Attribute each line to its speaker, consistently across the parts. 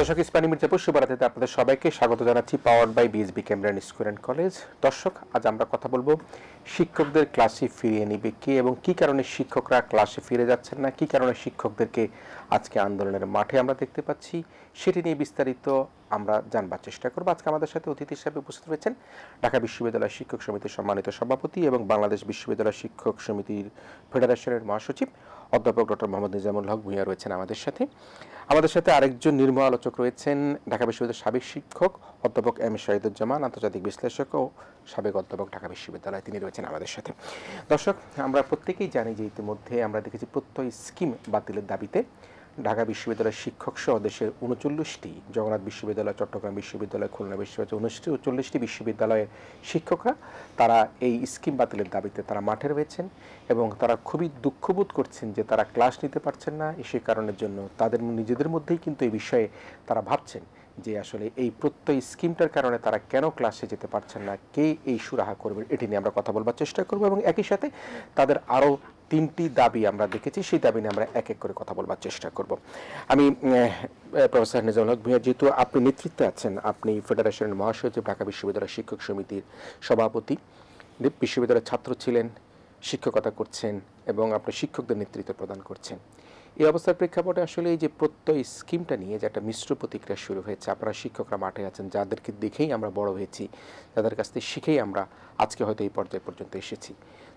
Speaker 1: দর্শক ইস্পানি মির্জাপুর শুভরাতে আপনাদের সবাইকে স্বাগত জানাচ্ছি power by BSB Cambrian school and college দর্শক আজ আমরা কথা বলবো শিক্ষকদের ক্লাসে ফিরিয়ে নিবে কে এবং কি কারণে শিক্ষকরা ক্লাসে ফিরে যাচ্ছেন না কি কারণে শিক্ষকদেরকে আজকে আন্দোলনের মাঠে আমরা দেখতে পাচ্ছি সেটি নিয়ে বিস্তারিত আমরা জানবার চেষ্টা করবো আজকে আমাদের সাথে অতিথি হিসাবে উপস্থিত রয়েছেন ঢাকা বিশ্ববিদ্যালয় শিক্ষক সমিতির সম্মানিত সভাপতি এবং বাংলাদেশ বিশ্ববিদ্যালয় শিক্ষক সমিতির ফেডারেশনের মহাসচিব অধ্যাপক ডক্টর মোহাম্মদ নিজামুল হক ভূঁইয়া রয়েছেন আমাদের সাথে আমাদের সাথে আরেকজন নির্মল আলোচক রয়েছেন ঢাকা বিশ্ববিদ্যালয়ের সাবেক শিক্ষক অধ্যাপক এম শহীদুজ্জামান আন্তর্জাতিক বিশ্লেষক ও সাবেক অধ্যাপক ঢাকা বিশ্ববিদ্যালয় তিনি রয়েছেন আমাদের সাথে দর্শক আমরা প্রত্যেকেই জানি যে ইতিমধ্যে আমরা দেখেছি প্রত্যয় স্কিম বাতিলের দাবিতে ঢাকা বিশ্ববিদ্যালয়ের শিক্ষক সহ দেশের উনচল্লিশটি জগন্নাথ বিশ্ববিদ্যালয় চট্টগ্রাম বিশ্ববিদ্যালয় খুলনা বিশ্ববিদ্যালয় উনষ্টি চল্লিশটি বিশ্ববিদ্যালয়ের শিক্ষকরা তারা এই স্কিম বাতিলের দাবিতে তারা মাঠে রয়েছেন এবং তারা খুবই দুঃখবোধ করছেন যে তারা ক্লাস নিতে পারছেন না সে কারণের জন্য তাদের নিজেদের মধ্যেই কিন্তু এই বিষয়ে তারা ভাবছেন যে আসলে এই প্রত্যয় স্কিমটার কারণে তারা কেন ক্লাসে যেতে পারছেন না কে এই সুরাহা করবেন এটি নিয়ে আমরা কথা বলবার চেষ্টা করব এবং একই সাথে তাদের আরও তিনটি দাবি আমরা দেখেছি সেই দাবি নিয়ে আমরা এক এক করে কথা বলবার চেষ্টা করব আমি প্রফেসর নিজাম হক ভূঁইয়া যেহেতু আপনি নেতৃত্বে আছেন আপনি ফেডারেশনের মহাসচিব ঢাকা বিশ্ববিদ্যালয় শিক্ষক সমিতির সভাপতি বিশ্ববিদ্যালয়ের ছাত্র ছিলেন শিক্ষকতা করছেন এবং আপনি শিক্ষকদের নেতৃত্ব প্রদান করছেন এই অবস্থার প্রেক্ষাপটে আসলে এই যে প্রত্যয় স্কিমটা নিয়ে যে একটা মিশ্র প্রতিক্রিয়া শুরু হয়েছে আপনারা শিক্ষকরা মাঠে আছেন যাদেরকে দেখেই আমরা বড় হয়েছি যাদের কাছ থেকে শিখেই আমরা আজকে হয়তো এই পর্যায় পর্যন্ত এসেছি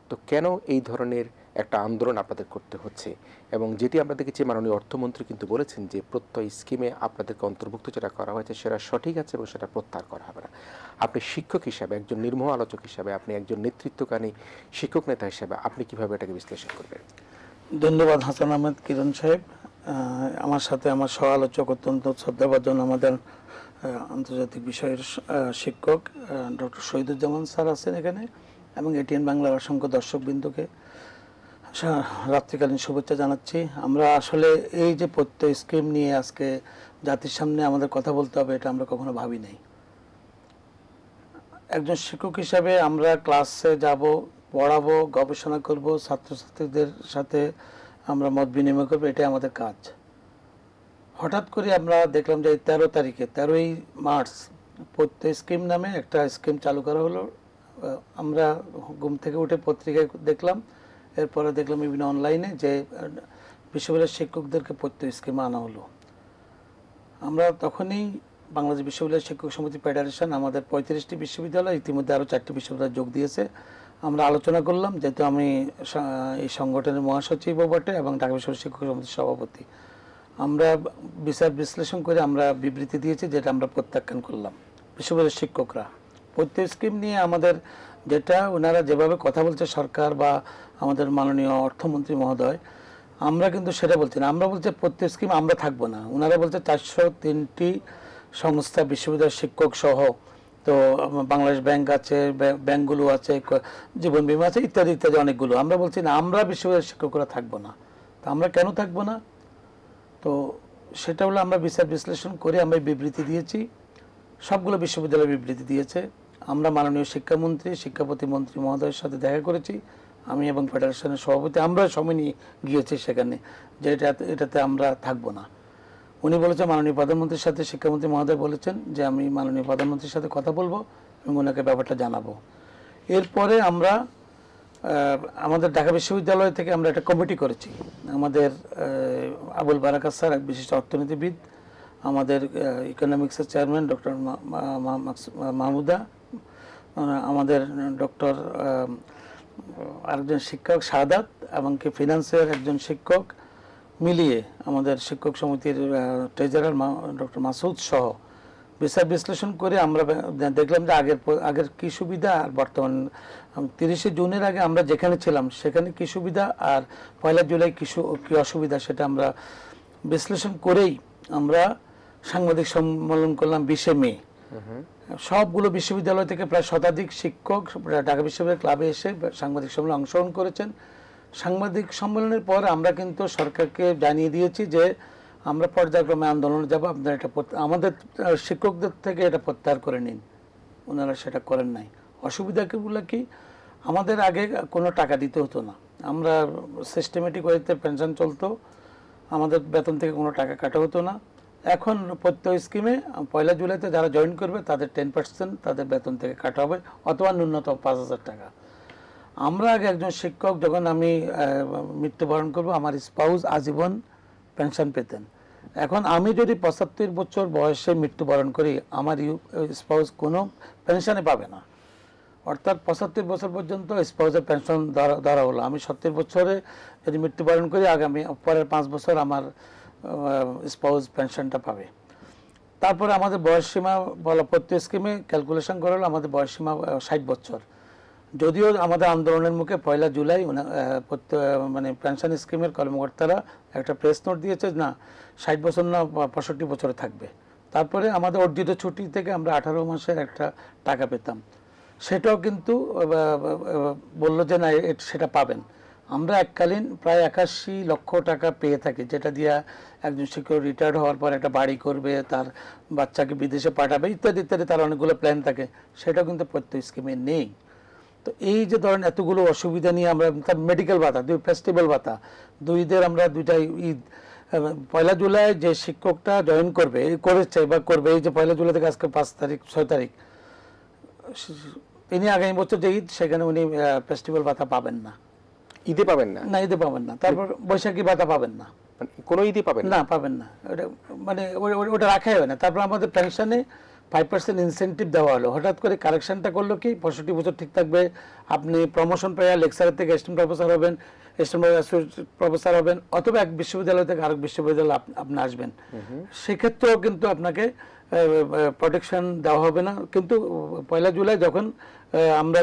Speaker 1: তো কেন এই ধরনের একটা আন্দোলন আপনাদের করতে হচ্ছে এবং যেটি আমরা দেখেছি মাননীয় অর্থমন্ত্রী কিন্তু বলেছেন যে প্রত্যয় স্কিমে আপনাদেরকে অন্তর্ভুক্ত যেটা করা হয়েছে সেটা সঠিক আছে এবং সেটা প্রত্যাহার করা হবে না আপনি শিক্ষক হিসাবে একজন নির্মহ আলোচক হিসাবে আপনি একজন নেতৃত্বকারী শিক্ষক নেতা হিসাবে আপনি কিভাবে এটাকে বিশ্লেষণ করবেন
Speaker 2: ধন্যবাদ হাসান আহমেদ কিরণ সাহেব আমার সাথে আমার সহ আলোচক অত্যন্ত শ্রদ্ধাভাজন আমাদের আন্তর্জাতিক বিষয়ের শিক্ষক ডক্টর শহীদুজ্জামান স্যার আছেন এখানে এবং এটিএন বাংলার অসংখ্য দর্শকবৃন্দকে রাত্রিকালীন শুভেচ্ছা জানাচ্ছি আমরা আসলে এই যে প্রত্যয় স্কিম নিয়ে আজকে জাতির সামনে আমাদের কথা বলতে হবে এটা আমরা কখনো ভাবি নাই একজন শিক্ষক হিসাবে আমরা ক্লাসে যাব পড়াবো গবেষণা করব ছাত্রছাত্রীদের সাথে আমরা মত বিনিময় করবো এটাই আমাদের কাজ হঠাৎ করে আমরা দেখলাম যে তেরো তারিখে তেরোই মার্চ প্রত্যয় স্কিম নামে একটা স্কিম চালু করা হলো আমরা ঘুম থেকে উঠে পত্রিকায় দেখলাম এরপরে দেখলাম বিভিন্ন অনলাইনে যে বিশ্ববিদ্যালয়ের শিক্ষকদেরকে পত্য স্কিমে আনা হলো আমরা তখনই বাংলাদেশ বিশ্ববিদ্যালয় শিক্ষক সমিতি ফেডারেশন আমাদের পঁয়ত্রিশটি বিশ্ববিদ্যালয় ইতিমধ্যে আরও চারটি বিশ্ববিদ্যালয় যোগ দিয়েছে আমরা আলোচনা করলাম যেহেতু আমি এই সংগঠনের মহাসচিবও বটে এবং ঢাকা বিশ্ববিদ্যালয় শিক্ষক সমিতির সভাপতি আমরা বিচার বিশ্লেষণ করে আমরা বিবৃতি দিয়েছি যেটা আমরা প্রত্যাখ্যান করলাম বিশ্ববিদ্যালয়ের শিক্ষকরা প্রত্যেক স্কিম নিয়ে আমাদের যেটা ওনারা যেভাবে কথা বলছে সরকার বা আমাদের মাননীয় অর্থমন্ত্রী মহোদয় আমরা কিন্তু সেটা বলছি না আমরা বলছি প্রত্যেক স্কিম আমরা থাকবো না ওনারা বলছে চারশো তিনটি সংস্থা বিশ্ববিদ্যালয়ের শিক্ষক সহ তো বাংলাদেশ ব্যাংক আছে ব্যাংকগুলো আছে জীবন বিমা আছে ইত্যাদি ইত্যাদি অনেকগুলো আমরা বলছি না আমরা বিশ্ববিদ্যালয়ের শিক্ষকরা থাকবো না তো আমরা কেন থাকবো না তো সেটা হলো আমরা বিচার বিশ্লেষণ করে আমরা বিবৃতি দিয়েছি সবগুলো বিশ্ববিদ্যালয় বিবৃতি দিয়েছে আমরা মাননীয় শিক্ষামন্ত্রী শিক্ষা প্রতিমন্ত্রী মহোদয়ের সাথে দেখা করেছি আমি এবং ফেডারেশনের সভাপতি আমরা সময় নিয়ে গিয়েছি সেখানে যে এটা এটাতে আমরা থাকবো না উনি বলেছেন মাননীয় প্রধানমন্ত্রীর সাথে শিক্ষামন্ত্রী মহোদয় বলেছেন যে আমি মাননীয় প্রধানমন্ত্রীর সাথে কথা বলবো এবং ওনাকে ব্যাপারটা জানাবো এরপরে আমরা আমাদের ঢাকা বিশ্ববিদ্যালয় থেকে আমরা একটা কমিটি করেছি আমাদের আবুল বারাকাত স্যার এক বিশিষ্ট অর্থনীতিবিদ আমাদের ইকোনমিক্সের চেয়ারম্যান ডক্টর মাহমুদা আমাদের ডক্টর আরেকজন শিক্ষক সাদাত এবং কি ফিনান্সের একজন শিক্ষক মিলিয়ে আমাদের শিক্ষক সমিতির ট্রেজারার ডক্টর মাসুদ সহ বিচার বিশ্লেষণ করে আমরা দেখলাম যে আগের আগের কী সুবিধা আর বর্তমান তিরিশে জুনের আগে আমরা যেখানে ছিলাম সেখানে কী সুবিধা আর পয়লা জুলাই কী কী অসুবিধা সেটা আমরা বিশ্লেষণ করেই আমরা সাংবাদিক সম্মেলন করলাম বিশে মে সবগুলো বিশ্ববিদ্যালয় থেকে প্রায় শতাধিক শিক্ষক ঢাকা বিশ্ববিদ্যালয় ক্লাবে এসে সাংবাদিক সম্মেলনে অংশগ্রহণ করেছেন সাংবাদিক সম্মেলনের পর আমরা কিন্তু সরকারকে জানিয়ে দিয়েছি যে আমরা পর্যায়ক্রমে আন্দোলনে যাব আপনারা এটা আমাদের শিক্ষকদের থেকে এটা প্রত্যাহার করে নিন ওনারা সেটা করেন নাই অসুবিধাগুলো কি আমাদের আগে কোনো টাকা দিতে হতো না আমরা সিস্টেমেটিক ওয়েতে পেনশন চলতো আমাদের বেতন থেকে কোনো টাকা কাটা হতো না এখন প্রত্যয় স্কিমে পয়লা জুলাইতে যারা জয়েন করবে তাদের টেন পার্সেন্ট তাদের বেতন থেকে কাটা হবে অথবা ন্যূনতম পাঁচ হাজার টাকা আমরা আগে একজন শিক্ষক যখন আমি মৃত্যুবরণ করব আমার স্পাউস আজীবন পেনশন পেতেন এখন আমি যদি পঁচাত্তর বছর বয়সে মৃত্যুবরণ করি আমার স্পাউস কোনো পেনশনে পাবে না অর্থাৎ পঁচাত্তর বছর পর্যন্ত স্পাউসের পেনশন ধরা হলো আমি সত্তর বছরে যদি মৃত্যুবরণ করি আগামী পরের পাঁচ বছর আমার স্পাউস পেনশনটা পাবে তারপরে আমাদের বয়সসীমা বলা প্রত্যেক স্কিমে ক্যালকুলেশন করা হলো আমাদের বয়সসীমা ষাট বছর যদিও আমাদের আন্দোলনের মুখে পয়লা জুলাই মানে পেনশন মানে, স্কিমের কর্মকর্তারা একটা প্রেস নোট দিয়েছে না ষাট বছর না পঁয়ষট্টি বছরে থাকবে তারপরে আমাদের অর্জিত ছুটি থেকে আমরা আঠারো মাসের একটা টাকা পেতাম সেটাও কিন্তু বলল যে না সেটা পাবেন আমরা এককালীন প্রায় একাশি লক্ষ টাকা পেয়ে থাকি যেটা দিয়ে একজন শিক্ষক রিটায়ার্ড হওয়ার পর একটা বাড়ি করবে তার বাচ্চাকে বিদেশে পাঠাবে ইত্যাদি ইত্যাদি তার অনেকগুলো প্ল্যান থাকে সেটা কিন্তু প্রত্যেক স্কিমে নেই তো এই যে ধরেন এতগুলো অসুবিধা নিয়ে আমরা তার মেডিকেল ভাতা দুই ফেস্টিভ্যাল ভাতা দুই ঈদের আমরা দুইটা ঈদ পয়লা জুলাই যে শিক্ষকটা জয়েন করবে করেছে বা করবে এই যে পয়লা জুলাই থেকে আজকে পাঁচ তারিখ ছয় তারিখ তিনি আগামী বছর যে ঈদ সেখানে উনি ফেস্টিভ্যাল ভাতা পাবেন না ঈদে পাবেন না না ঈদে পাবেন না তারপর বৈশাখী ভাতা পাবেন না মানে কোনো ঈদে পাবেন না পাবেন না ওটা মানে ওটা রাখাই হয় না তারপর আমাদের পেনশনে ফাইভ পার্সেন্ট ইনসেন্টিভ দেওয়া হলো হঠাৎ করে কারেকশনটা করলো কি পঁয়ষট্টি বছর ঠিক থাকবে আপনি প্রমোশন পেয়ে লেকচারের থেকে এস্টেন্ট প্রফেসর হবেন প্রফেসর হবেন অথবা এক বিশ্ববিদ্যালয় থেকে আরেক বিশ্ববিদ্যালয় আপনি আসবেন সেক্ষেত্রেও কিন্তু আপনাকে প্রোটেকশন দেওয়া হবে না কিন্তু পয়লা জুলাই যখন আমরা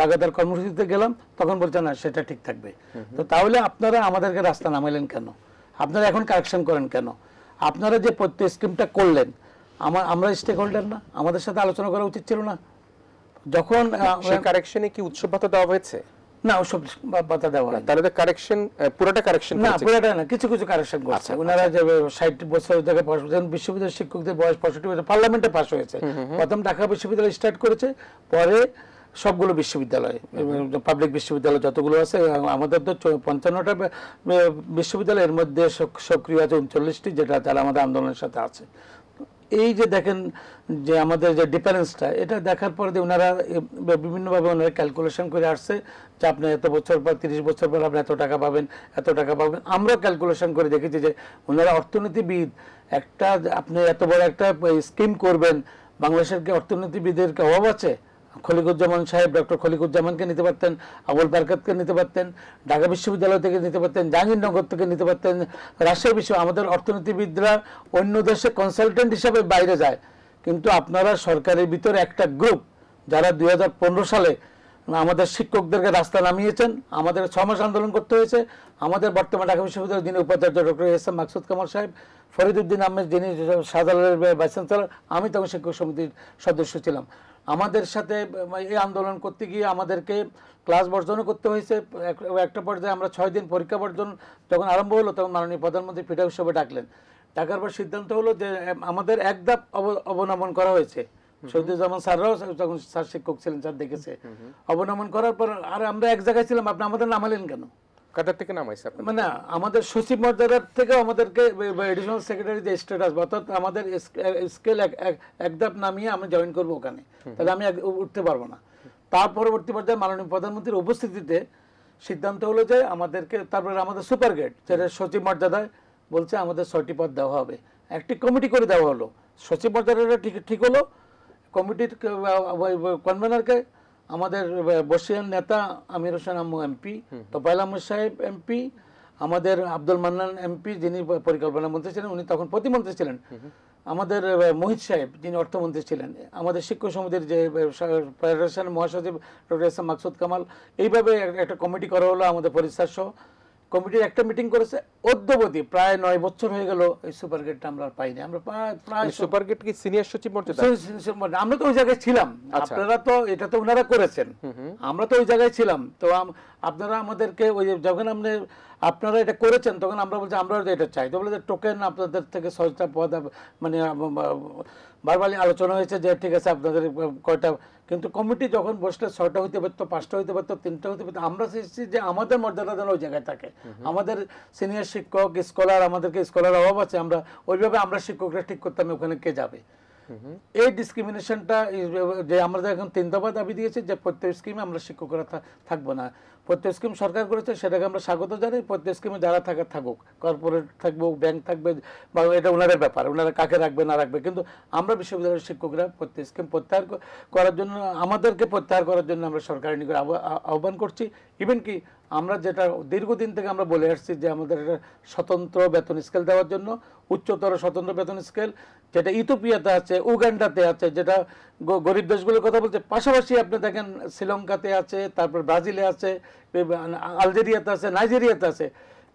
Speaker 2: লাগাতার কর্মসূচিতে গেলাম তখন বলছে না সেটা ঠিক থাকবে তো তাহলে আপনারা আমাদেরকে রাস্তা নামাইলেন কেন আপনারা এখন কারেকশন করেন কেন আপনারা যে প্রত্যেক স্কিমটা করলেন আমার আমরা স্টেক হোল্ডার না আমাদের সাথে আলোচনা করা উচিত ছিল না যখন কারেকশনে কি উৎসব ভাতা দেওয়া হয়েছে
Speaker 1: না ওসব বাতা দেওয়া হয় তাহলে কারেকশন পুরোটা কারেকশন
Speaker 3: না পুরোটা
Speaker 2: না কিছু কিছু কারেকশন করছে ওনারা যে ষাট বছর থেকে বিশ্ববিদ্যালয়ের শিক্ষকদের বয়স পঁয়ষট্টি বছর পার্লামেন্টে পাস হয়েছে প্রথম ঢাকা বিশ্ববিদ্যালয় স্টার্ট করেছে পরে সবগুলো বিশ্ববিদ্যালয় পাবলিক বিশ্ববিদ্যালয় যতগুলো আছে আমাদের তো পঞ্চান্নটা বিশ্ববিদ্যালয়ের মধ্যে সক্রিয় আছে উনচল্লিশটি যেটা তারা আমাদের আন্দোলনের সাথে আছে এই যে দেখেন যে আমাদের যে ডিফারেন্সটা এটা দেখার পরে ওনারা বিভিন্নভাবে ওনারা ক্যালকুলেশন করে আসছে যে আপনি এত বছর পর তিরিশ বছর পর আপনি এত টাকা পাবেন এত টাকা পাবেন আমরা ক্যালকুলেশন করে দেখেছি যে ওনারা অর্থনীতিবিদ একটা আপনি এত বড় একটা স্কিম করবেন বাংলাদেশের কি অর্থনীতিবিদের কি অভাব আছে খলিকুজ্জামান সাহেব ডক্টর খলিকুজ্জামানকে নিতে পারতেন আবুল বারকাতকে নিতে পারতেন ঢাকা বিশ্ববিদ্যালয় থেকে নিতে পারতেন জাহাঙ্গীরনগর থেকে নিতে পারতেন রাজশাহী বিশ্ব আমাদের অর্থনীতিবিদরা অন্য দেশে কনসালটেন্ট হিসাবে বাইরে যায় কিন্তু আপনারা সরকারের ভিতরে একটা গ্রুপ যারা দুই সালে আমাদের শিক্ষকদেরকে রাস্তা নামিয়েছেন আমাদের ছ মাস আন্দোলন করতে হয়েছে আমাদের বর্তমান ঢাকা বিশ্ববিদ্যালয়ের যিনি উপাচার্য doctor S M Maksud Kamal সাহেব ফরিদুদ্দিন আহমেদ যিনি শাহজালালের ভাইস চ্যান্সেলার আমি তখন শিক্ষক সমিতির সদস্য ছিলাম আমাদের সাথে এই আন্দোলন করতে গিয়ে আমাদেরকে ক্লাস বর্জনও করতে হয়েছে একটা পর্যায়ে আমরা ছয় দিন পরীক্ষা বর্জন যখন আরম্ভ হলো তখন মাননীয় প্রধানমন্ত্রী পিঠা উৎসবে ডাকলেন ডাকার পর সিদ্ধান্ত হলো যে আমাদের একদাপ অবনমন করা হয়েছে শহীদুজ্জামান স্যাররাও যখন স্যার শিক্ষক ছিলেন স্যার দেখেছে অবনমন করার পর আর আমরা এক জায়গায় ছিলাম আপনি আমাদের নামালেন কেন কাটার থেকে নামাইছে মানে আমাদের সচিব মর্যাদার থেকে আমাদেরকে এডিশনাল সেক্রেটারি যে স্ট্যাটাস অর্থাৎ আমাদের স্কেল এক এক ধাপ নামিয়ে আমি জয়েন করব ওখানে তাহলে আমি উঠতে পারবো না তার পরবর্তী পর্যায়ে মাননীয় প্রধানমন্ত্রীর উপস্থিতিতে সিদ্ধান্ত হলো যে আমাদেরকে তারপরে আমাদের সুপার গেট যেটা সচিব মর্যাদায় বলছে আমাদের ছয়টি পদ দেওয়া হবে একটি কমিটি করে দেওয়া হলো সচিব মর্যাদাটা ঠিক ঠিক হলো কমিটির কনভেনারকে আমাদের বসিয়ান নেতা আমির হোসেন আম্মু এমপি তোপাইল সাহেব এমপি আমাদের আব্দুল মান্নান এমপি যিনি পরিকল্পনা মন্ত্রী ছিলেন উনি তখন প্রতিমন্ত্রী ছিলেন আমাদের মোহিত সাহেব যিনি অর্থমন্ত্রী ছিলেন আমাদের শিক্ষক সমিতির যে ফেডারেশন মহাসচিব doctor S M Maksud Kamal এইভাবে একটা কমিটি করা হলো আমাদের পরিষ্কার সহ কমিটির একটা মিটিং করেছে অদ্যবধি প্রায় নয় বছর হয়ে গেল এই সুপার গেট আমরা পাইনি আমরা প্রায় সুপার গেট মানে কি সিনিয়র সচিব মর্যাদা মানে আমরা তো ওই জায়গায় ছিলাম আচ্ছা। আপনারা তো এটা তো ওনারা করেছেন আমরা তো ওই জায়গায় ছিলাম তো আপনারা আমাদেরকে ওই যখন আপনি আপনারা এটা করেছেন তখন আমরা বলছি আমরা এটা চাই তো বলে টোকেন আপনাদের থেকে সহজটা পদ মানে বারবারই আলোচনা হয়েছে যে ঠিক আছে আপনাদের কয়টা কিন্তু কমিটি যখন বসলে ছয়টা হইতে পারতো পাঁচটা হইতে পারতো তিনটা হইতে পারতো আমরা চেয়েছি যে আমাদের মর্যাদা যেন ওই জায়গায় থাকে আমাদের সিনিয়র শিক্ষক স্কলার আমাদেরকে স্কলার অভাব আছে আমরা ওইভাবে আমরা শিক্ষকরা ঠিক করতাম ওখানে কে যাবে এই ডিসক্রিমিনেশনটা যে আমরা এখন তিন দফা দাবি দিয়েছি যে প্রত্যেক স্কিমে আমরা শিক্ষকরা থাকবো না প্রত্যেক স্কিম সরকার করেছে সেটাকে আমরা স্বাগত জানাই প্রত্যেক স্কিমে যারা থাকে থাকুক কর্পোরেট থাকবে ব্যাংক থাকবে বা এটা ওনাদের ব্যাপার ওনারা কাকে রাখবে না রাখবে কিন্তু আমরা বিশ্ববিদ্যালয়ের শিক্ষকরা প্রত্যেক স্কিম প্রত্যাহার করার জন্য আমাদেরকে প্রত্যাহার করার জন্য আমরা সরকারের নিকট আহ্বান করছি ইভেন কি আমরা যেটা দীর্ঘদিন থেকে আমরা বলে আসছি যে আমাদের একটা স্বতন্ত্র বেতন স্কেল দেওয়ার জন্য উচ্চতর স্বতন্ত্র বেতন স্কেল যেটা ইথোপিয়াতে আছে উগান্ডাতে আছে যেটা গরিব দেশগুলোর কথা বলছে পাশাপাশি আপনি দেখেন শ্রীলঙ্কাতে আছে তারপর ব্রাজিলে আছে আলজেরিয়াতে আছে নাইজেরিয়াতে আছে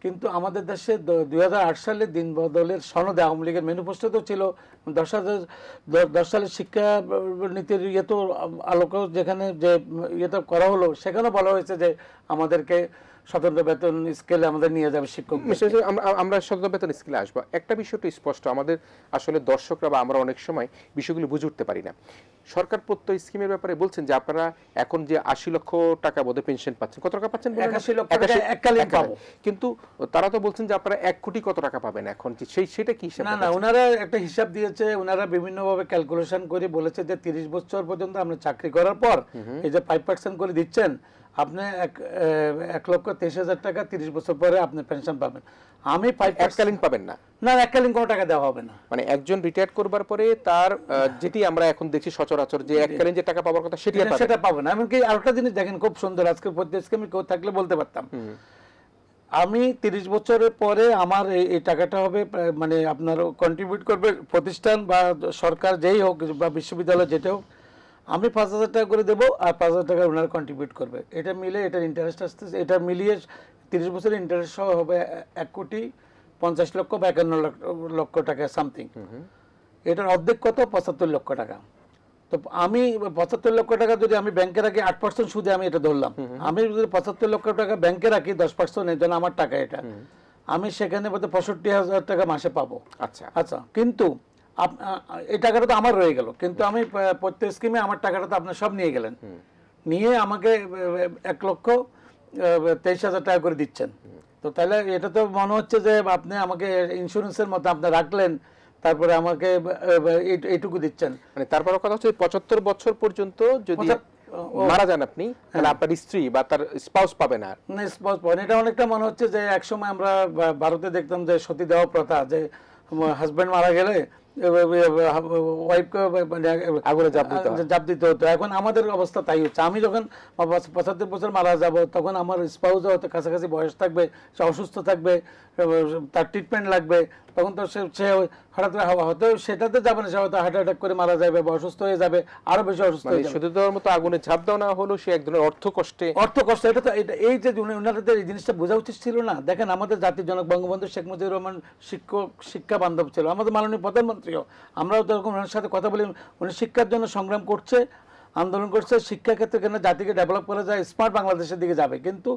Speaker 2: কিন্তু আমাদের দেশে দুই সালে দিন বদলের সনদে আওয়ামী লীগের ম্যানিফেস্টোতেও ছিল দশ হাজার দশ সালের শিক্ষা নীতির ইয়ে তো আলোক যেখানে যে তো করা হলো সেখানেও বলা হয়েছে যে
Speaker 1: আমাদেরকে স্বতন্ত্র বেতন স্কেলে আমাদের নিয়ে যাবে শিক্ষক আমরা স্বতন্ত্র বেতন স্কেলে আসবো একটা বিষয়টা স্পষ্ট আমাদের আসলে দর্শকরা বা আমরা অনেক সময় বিষয়গুলো বুঝে উঠতে পারি না সরকার প্রত্যয় স্কিমের ব্যাপারে বলছেন যে আপনারা এখন যে আশি লক্ষ টাকা বোধহয় পেনশন পাচ্ছেন কত টাকা পাচ্ছেন কিন্তু তারা তো বলছেন যে আপনারা এক কোটি কত টাকা পাবেন এখন সেই সেটা কি হিসাব না ওনারা
Speaker 2: একটা হিসাব দিয়েছে ওনারা বিভিন্নভাবে ক্যালকুলেশন করে বলেছে যে তিরিশ বছর পর্যন্ত আমরা চাকরি করার পর এই যে ফাইভ পার্সেন্ট করে দিচ্ছেন আপনি এক লক্ষ তেইশ হাজার টাকা তিরিশ বছর পরে আপনি পেনশন পাবেন আমি এককালীন পাবেন
Speaker 1: না না এককালীন কোনো টাকা দেওয়া হবে না মানে একজন রিটায়ার করবার পরে তার হ্যাঁ। যেটি আমরা এখন দেখছি সচরাচর যে এককালীন যে টাকা পাওয়ার কথা সেটি সেটা
Speaker 2: এমনকি আরেকটা জিনিস দেখেন খুব সুন্দর আজকে আমি কেউ থাকলে বলতে পারতাম আমি তিরিশ বছরের পরে আমার এই টাকাটা হবে মানে আপনার কন্ট্রিবিউট করবে প্রতিষ্ঠান বা সরকার যেই হোক বা বিশ্ববিদ্যালয় যেটা হোক আমি পাঁচ হাজার টাকা করে দেবো আর পাঁচ হাজার টাকা ওনারা কন্ট্রিবিউট করবে এটা মিলে এটার ইন্টারেস্ট আসতেছে এটা মিলিয়ে তিরিশ বছরের ইন্টারেস্ট সহ হবে এক কোটি পঞ্চাশ লক্ষ বা একান্ন লক্ষ টাকা সামথিং এটার অর্ধেক কত পঁচাত্তর লক্ষ টাকা তো আমি পঁচাত্তর লক্ষ টাকা যদি আমি ব্যাংকে রাখি আট পার্সেন্ট সুদে আমি এটা ধরলাম আমি যদি পঁচাত্তর লক্ষ টাকা ব্যাংকে রাখি দশ পার্সেন্ট এর জন্য আমার টাকা এটা আমি সেখানে বলতে পঁয়ষট্টি হাজার টাকা মাসে পাবো আচ্ছা আচ্ছা কিন্তু এই টাকাটা তো আমার রয়ে গেল কিন্তু আমি প্রত্যেক স্কিমে আমার টাকাটা তো আপনার সব নিয়ে গেলেন নিয়ে আমাকে এক লক্ষ তেইশ হাজার টাকা করে দিচ্ছেন তো তাহলে এটা তো মনে হচ্ছে যে আপনি আমাকে ইন্স্যুরেন্সের মতো আপনি রাখলেন তারপরে আমাকে এইটুকু দিচ্ছেন মানে তারপর কথা
Speaker 1: হচ্ছে পঁচাত্তর বছর পর্যন্ত যদি মারা যান আপনি
Speaker 2: তাহলে হ্যাঁ। আপনার স্ত্রী
Speaker 1: বা তার স্পাউস পাবে না
Speaker 2: স্পাউস পাবেন এটা অনেকটা মনে হচ্ছে যে একসময় আমরা ভারতে দেখতাম যে সতী দেওয়া প্রথা যে হাজব্যান্ড মারা গেলে ওয়াইফকে মানে আগুনে জাপ দিতে জাপ দিতে হতো এখন আমাদের অবস্থা তাই হচ্ছে আমি যখন পঁচাত্তর বছর মারা যাব তখন আমার স্পাউস হয়তো কাছাকাছি বয়স থাকবে সে অসুস্থ থাকবে তার ট্রিটমেন্ট লাগবে তখন তো সে সে হঠাৎ হয়তো সেটাতে যাবে না সে হয়তো হার্ট অ্যাটাক করে মারা যাবে বা অসুস্থ হয়ে যাবে আরো বেশি অসুস্থ মানে হয়ে শুধু দেওয়ার মতো আগুনে ঝাঁপ দেওয়া না হলো সে এক ধরনের অর্থ কষ্টে অর্থ কষ্ট এটা তো এটা এই যে ওনাদের এই জিনিসটা বোঝা উচিত ছিল না দেখেন আমাদের জাতির জনক বঙ্গবন্ধু শেখ মুজিবুর রহমান শিক্ষক শিক্ষা বান্ধব ছিল আমাদের মাননীয় প্রধানমন্ত্রী ছাত্রীও আমরাও এরকম ওনার সাথে কথা বলি উনি শিক্ষার জন্য সংগ্রাম করছে আন্দোলন করছে শিক্ষাক্ষেত্রে কেন জাতিকে ডেভেলপ করা যায় স্মার্ট বাংলাদেশের দিকে যাবে কিন্তু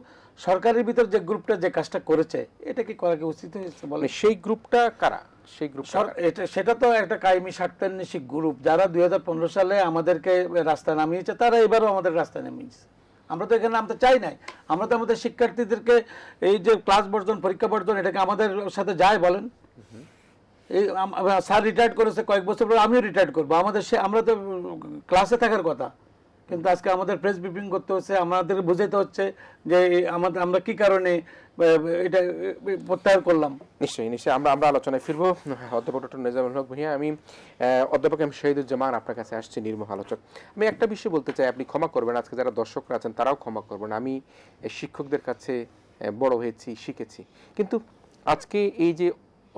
Speaker 2: সরকারের ভিতর যে গ্রুপটা যে কাজটা করেছে এটা কি করা কি উচিত হয়েছে বলে মানে সেই গ্রুপটা কারা সেই গ্রুপ এটা সেটা তো একটা কায়েমি স্বার্থান্বেষিক গ্রুপ যারা দুই সালে আমাদেরকে রাস্তায় নামিয়েছে তারা এবারও আমাদের রাস্তায় নামিয়েছে আমরা তো এখানে নামতে চাই নাই আমরা তো আমাদের শিক্ষার্থীদেরকে এই যে ক্লাস বর্জন পরীক্ষা বর্জন এটাকে আমাদের সাথে যায় বলেন এই স্যার রিটায়ার্ড করেছে কয়েক বছর পর আমিও রিটায়ার্ড করবো আমাদের সে আমরা তো ক্লাসে থাকার কথা কিন্তু আজকে আমাদের প্রেস ব্রিফিং করতে হচ্ছে আমাদের বুঝাতে হচ্ছে
Speaker 1: যে আমাদের আমরা কি কারণে এটা প্রত্যাহার করলাম নিশ্চয়ই নিশ্চয়ই আমরা আমরা আলোচনায় ফিরবো অধ্যাপক ডক্টর নিজামুল হক ভূঁইয়া আমি অধ্যাপক এম শহীদুজ্জামান আপনার কাছে আসছি নির্মহ আলোচক আমি একটা বিষয় বলতে চাই আপনি ক্ষমা করবেন আজকে যারা দর্শকরা আছেন তারাও ক্ষমা করবেন আমি শিক্ষকদের কাছে বড় হয়েছি শিখেছি কিন্তু আজকে এই যে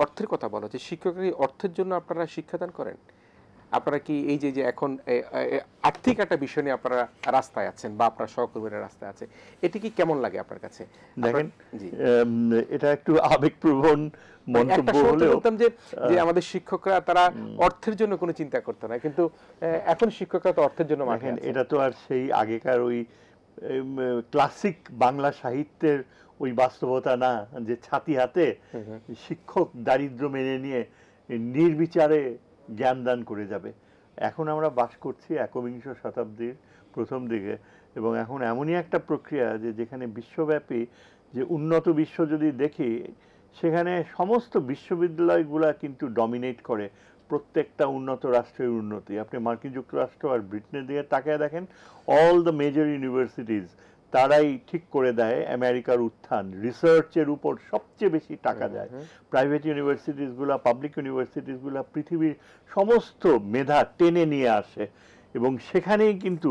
Speaker 1: অর্থের কথা বলা যে শিক্ষকের এই অর্থের জন্য আপনারা শিক্ষাদান করেন আপনারা কি এই যে যে এখন আর্থিক একটা বিষয় নিয়ে আপনারা রাস্তায় আছেন বা আপনার সহকর্মীরা রাস্তায় আছে এটি কি কেমন লাগে আপনার কাছে
Speaker 3: দেখেন এটা একটু আবেগপ্রবণ মন্তব্য হলেও যে যে আমাদের শিক্ষকরা তারা অর্থের জন্য কোনো চিন্তা করতে না কিন্তু এখন শিক্ষকরা তো অর্থের জন্য মাঠে এটা তো আর সেই আগেকার ওই ক্লাসিক বাংলা সাহিত্যের ওই বাস্তবতা না যে ছাতি হাতে শিক্ষক দারিদ্র মেনে নিয়ে নির্বিচারে জ্ঞান দান করে যাবে এখন আমরা বাস করছি একবিংশ শতাব্দীর প্রথম দিকে এবং এখন এমনই একটা প্রক্রিয়া যে যেখানে বিশ্বব্যাপী যে উন্নত বিশ্ব যদি দেখি সেখানে সমস্ত বিশ্ববিদ্যালয়গুলা কিন্তু ডমিনেট করে প্রত্যেকটা উন্নত রাষ্ট্রের উন্নতি আপনি মার্কিন যুক্তরাষ্ট্র আর ব্রিটেনের দিকে তাকিয়ে দেখেন অল দ্য মেজর ইউনিভার্সিটিজ তারাই ঠিক করে দেয় আমেরিকার উত্থান রিসার্চের উপর সবচেয়ে বেশি টাকা দেয় প্রাইভেট ইউনিভার্সিটিসগুলো পাবলিক ইউনিভার্সিটিসগুলো পৃথিবীর সমস্ত মেধা টেনে নিয়ে আসে এবং সেখানেই কিন্তু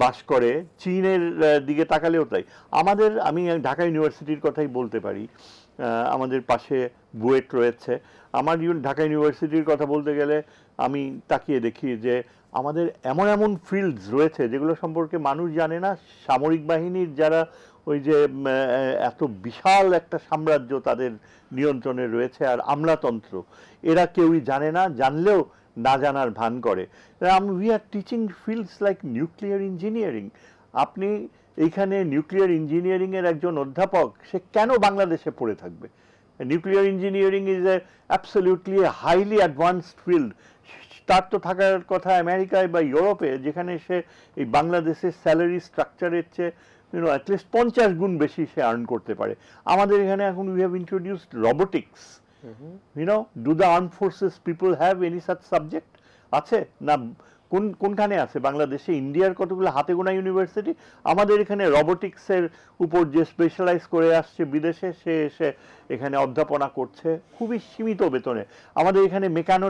Speaker 3: বাস করে চীনের দিকে তাকালেও তাই আমাদের আমি ঢাকা ইউনিভার্সিটির কথাই বলতে পারি আমাদের পাশে বুয়েট রয়েছে আমার ঢাকা ইউনিভার্সিটির কথা বলতে গেলে আমি তাকিয়ে দেখি যে আমাদের এমন এমন ফিল্ডস রয়েছে যেগুলো সম্পর্কে মানুষ জানে না সামরিক বাহিনীর যারা ওই যে এত বিশাল একটা সাম্রাজ্য তাদের নিয়ন্ত্রণে রয়েছে আর আমলাতন্ত্র এরা কেউই জানে না জানলেও না জানার ভান করে we are teaching fields like nuclear engineering আপনি এইখানে নিউক্লিয়ার ইঞ্জিনিয়ারিংয়ের একজন অধ্যাপক সে কেন বাংলাদেশে পড়ে থাকবে nuclear engineering is a absolutely highly advanced field তার তো থাকার কথা আমেরিকায় বা ইউরোপে যেখানে সে এই বাংলাদেশের স্যালারি স্ট্রাকচারের চেয়ে ইউনো অ্যাটলিস্ট পঞ্চাশ গুণ বেশি সে আর্ন করতে পারে আমাদের এখানে এখন we have introduced robotics you know do the arm forces people have any such subject আছে না কোন কোনখানে আছে বাংলাদেশে ইন্ডিয়ার কতগুলো হাতে গোনা ইউনিভার্সিটি আমাদের এখানে রবোটিক্সের উপর যে স্পেশালাইজ করে আসছে বিদেশে সে এসে এখানে অধ্যাপনা করছে খুবই সীমিত বেতনে আমাদের এখানে মেকানো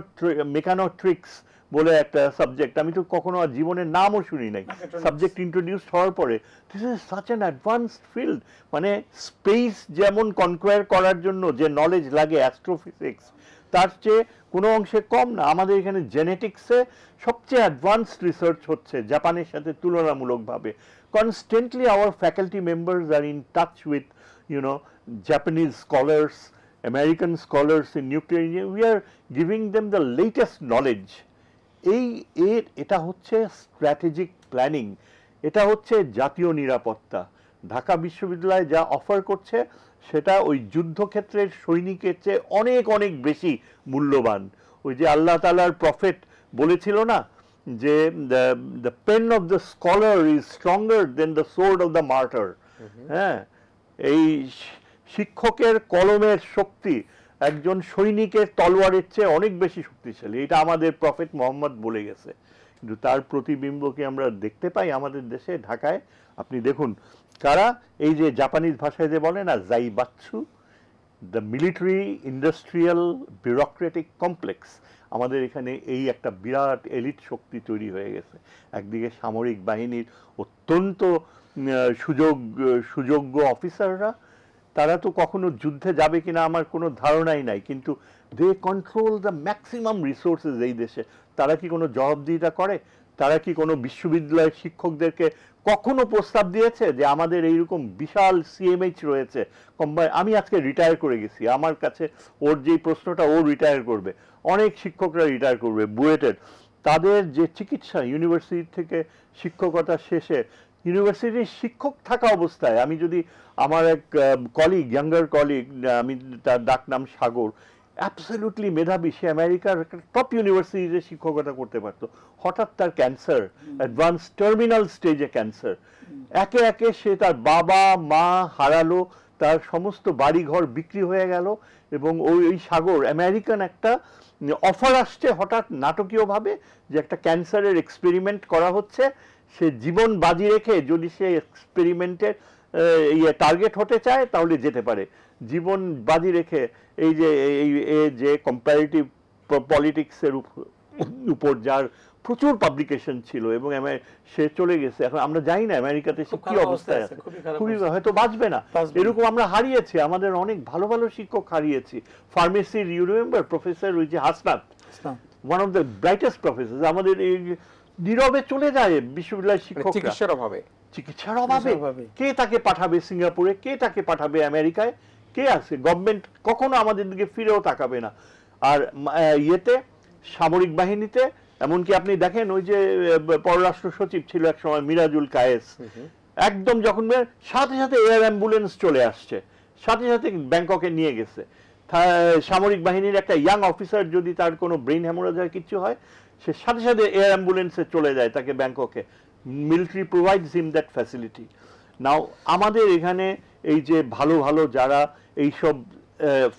Speaker 3: মেকানোট্রিক্স বলে একটা সাবজেক্ট আমি তো কখনো আর জীবনের নামও শুনি নাই সাবজেক্ট ইন্ট্রোডিউস হওয়ার পরে this is such an advanced field মানে স্পেস যেমন কনকোয়ার করার জন্য যে নলেজ লাগে অ্যাস্ট্রোফিজিক্স তার চেয়ে কোনো অংশে কম না আমাদের এখানে জেনেটিক্সে সবচেয়ে অ্যাডভান্স রিসার্চ হচ্ছে জাপানের সাথে তুলনামূলকভাবে constantly our faculty members are in touch with you know Japanese scholars American scholars in nuclear engineer we are giving them the latest knowledge এই এর এটা হচ্ছে স্ট্র্যাটেজিক প্ল্যানিং এটা হচ্ছে জাতীয় নিরাপত্তা ঢাকা বিশ্ববিদ্যালয় যা অফার করছে সেটা ওই যুদ্ধক্ষেত্রের সৈনিকের চেয়ে অনেক অনেক বেশি মূল্যবান ওই যে আল্লাহ তালার প্রফেট বলেছিল না যে the pen of the scholar is stronger than the sword of the martyr হ্যাঁ এই শিক্ষকের কলমের শক্তি একজন সৈনিকের তলোয়ারের চেয়ে অনেক বেশি শক্তিশালী এটা আমাদের প্রফেট মোহাম্মদ বলে গেছে কিন্তু তার প্রতিবিম্ব কি আমরা দেখতে পাই আমাদের দেশে ঢাকায় আপনি দেখুন কারা এই যে জাপানিজ ভাষায় যে বলে না বাচ্ছু the military industrial bureaucratic complex আমাদের এখানে এই একটা বিরাট এলিট শক্তি তৈরি হয়ে গেছে একদিকে সামরিক বাহিনীর অত্যন্ত সুযোগ সুযোগ্য অফিসাররা তারা তো কখনো যুদ্ধে যাবে কিনা আমার কোনো ধারণাই নাই কিন্তু they control the maximum resources এই দেশে তারা কি কোনো জবাবদিহিতা করে তারা কি কোনো বিশ্ববিদ্যালয়ের শিক্ষকদেরকে কখনো প্রস্তাব দিয়েছে যে আমাদের এইরকম বিশাল সিএমএইচ রয়েছে কম্বাই আমি আজকে রিটায়ার করে গেছি আমার কাছে ওর যেই প্রশ্নটা ও রিটায়ার করবে অনেক শিক্ষকরা রিটায়ার করবে বুয়েটের তাদের যে চিকিৎসা ইউনিভার্সিটি থেকে শিক্ষকতা শেষে ইউনিভার্সিটির শিক্ষক থাকা অবস্থায় আমি যদি আমার এক কলিগ ইয়াঙ্গার কলিগ আমি তার ডাকনাম সাগর অ্যাবসলিউটলি মেধাবী সে আমেরিকার টপ ইউনিভার্সিটিতে শিক্ষকতা করতে পারতো হঠাৎ তার ক্যান্সার অ্যাডভান্স টার্মিনাল স্টেজে ক্যান্সার একে একে সে তার বাবা মা হারালো তার সমস্ত বাড়িঘর বিক্রি হয়ে গেল এবং ওই ওই সাগর আমেরিকান একটা অফার আসছে হঠাৎ নাটকীয়ভাবে যে একটা ক্যান্সারের এক্সপেরিমেন্ট করা হচ্ছে সে জীবন বাজি রেখে যদি সে এক্সপেরিমেন্টের ইয়ে টার্গেট হতে চায় তাহলে যেতে পারে জীবন বাজি রেখে এই যে এই যে কম্পারেটিভ পলিটিক্সের উপর যার প্রচুর পাবলিকেশন ছিল এবং সে চলে গেছে এখন আমরা যাই না আমেরিকাতে সে কি অবস্থায় আছে খুবই হয়তো বাঁচবে না এরকম আমরা হারিয়েছি আমাদের অনেক ভালো ভালো শিক্ষক হারিয়েছি ফার্মেসির ইউ রিমেম্বার প্রফেসর ওই যে Hasnat one of the brightest professor আমাদের এই নীরবে চলে যায় বিশ্ববিদ্যালয়ের মানে শিক্ষক চিকিৎসার অভাবে চিকিৎসার অভাবে কে তাকে পাঠাবে সিঙ্গাপুরে কে তাকে পাঠাবে আমেরিকায় কে আছে গভর্নমেন্ট কখনো আমাদের দিকে ফিরেও তাকাবে না আর ইয়েতে সামরিক বাহিনীতে এমনকি আপনি দেখেন ওই যে পররাষ্ট্র সচিব ছিল এক সময় মিরাজুল কায়েস একদম যখন সাথে সাথে এয়ার অ্যাম্বুলেন্স চলে আসছে সাথে সাথে ব্যাংককে নিয়ে গেছে সামরিক বাহিনীর একটা ইয়াং অফিসার যদি তার কোনো ব্রেন হ্যামোরাজার কিছু হয় সে সাথে সাথে এয়ার অ্যাম্বুলেন্সে চলে যায় তাকে ব্যাংককে military provides him that facility now আমাদের এখানে এই যে ভালো ভালো যারা এইসব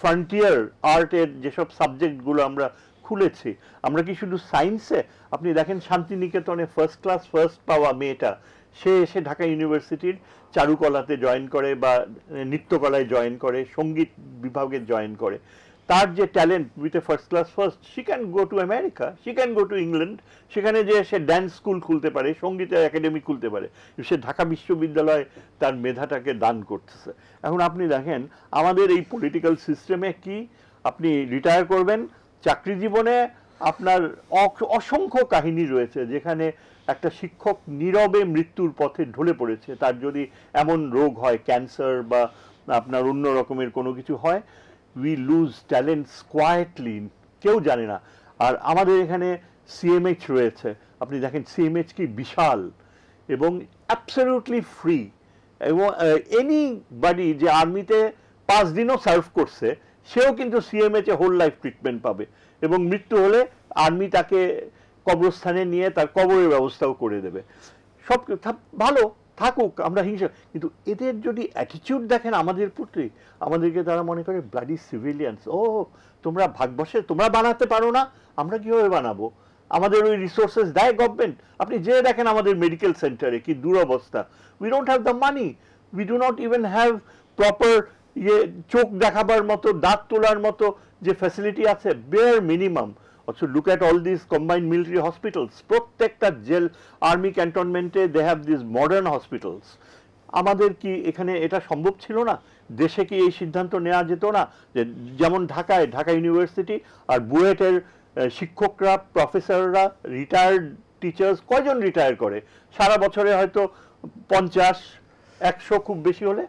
Speaker 3: ফ্রন্টিয়ার আর্টের যেসব সাবজেক্টগুলো আমরা খুলেছি আমরা কি শুধু সায়েন্সে আপনি দেখেন শান্তিনিকেতনে ফার্স্ট ক্লাস ফার্স্ট পাওয়া মেয়েটা সে এসে ঢাকা ইউনিভার্সিটির চারুকলাতে জয়েন করে বা নৃত্যকলায় জয়েন করে সঙ্গীত বিভাগে জয়েন করে তার যে talent with a first class first she can go to America she can go to England সেখানে যে সে ড্যান্স স্কুল খুলতে পারে সঙ্গীতের একাডেমি খুলতে পারে সে ঢাকা বিশ্ববিদ্যালয় তার মেধাটাকে দান করতেছে এখন আপনি দেখেন আমাদের এই পলিটিক্যাল সিস্টেমে কি আপনি রিটায়ার করবেন চাকরি জীবনে আপনার অসংখ্য কাহিনী রয়েছে যেখানে একটা শিক্ষক নীরবে মৃত্যুর পথে ঢলে পড়েছে তার যদি এমন রোগ হয় ক্যান্সার বা আপনার অন্য রকমের কোনো কিছু হয় উই লুজ ট্যালেন্টস কোয়াইটলি কেউ জানে না আর আমাদের এখানে সিএমএইচ রয়েছে আপনি দেখেন সিএমএইচ কি বিশাল এবং অ্যাবসলিউটলি ফ্রি এবং এনি বাড়ি যে আর্মিতে পাঁচ দিনও সার্ভ করছে সেও কিন্তু সিএমএচে হোল লাইফ ট্রিটমেন্ট পাবে এবং মৃত্যু হলে আর্মি তাকে কবরস্থানে নিয়ে তার কবরের ব্যবস্থাও করে দেবে সব ভালো থাকুক আমরা হিংসা কিন্তু এদের যদি অ্যাটিচিউড দেখেন আমাদের প্রতি আমাদেরকে তারা মনে করে ব্লাডি সিভিলিয়ানস ও তোমরা ভাগবশে তোমরা বানাতে পারো না আমরা কীভাবে বানাবো আমাদের ওই রিসোর্সেস দেয় গভর্নমেন্ট আপনি যে দেখেন আমাদের মেডিকেল সেন্টারে কি দুরবস্থা we don't have the money we do not even have proper ইয়ে চোখ দেখাবার মতো দাঁত তোলার মতো যে ফ্যাসিলিটি আছে bare minimum Also look at all this combined military hospitals. প্রত্যেকটা জেল আর্মি ক্যান্টনমেন্টে they have this modern hospitals আমাদের কি এখানে এটা সম্ভব ছিল না দেশে কি এই সিদ্ধান্ত নেওয়া যেত না যে যেমন ঢাকায় ঢাকা ইউনিভার্সিটি আর বুয়েটের শিক্ষকরা প্রফেসররা রিটায়ার্ড টিচার্স কয়জন রিটায়ার করে সারা বছরে হয়তো পঞ্চাশ একশো খুব বেশি হলে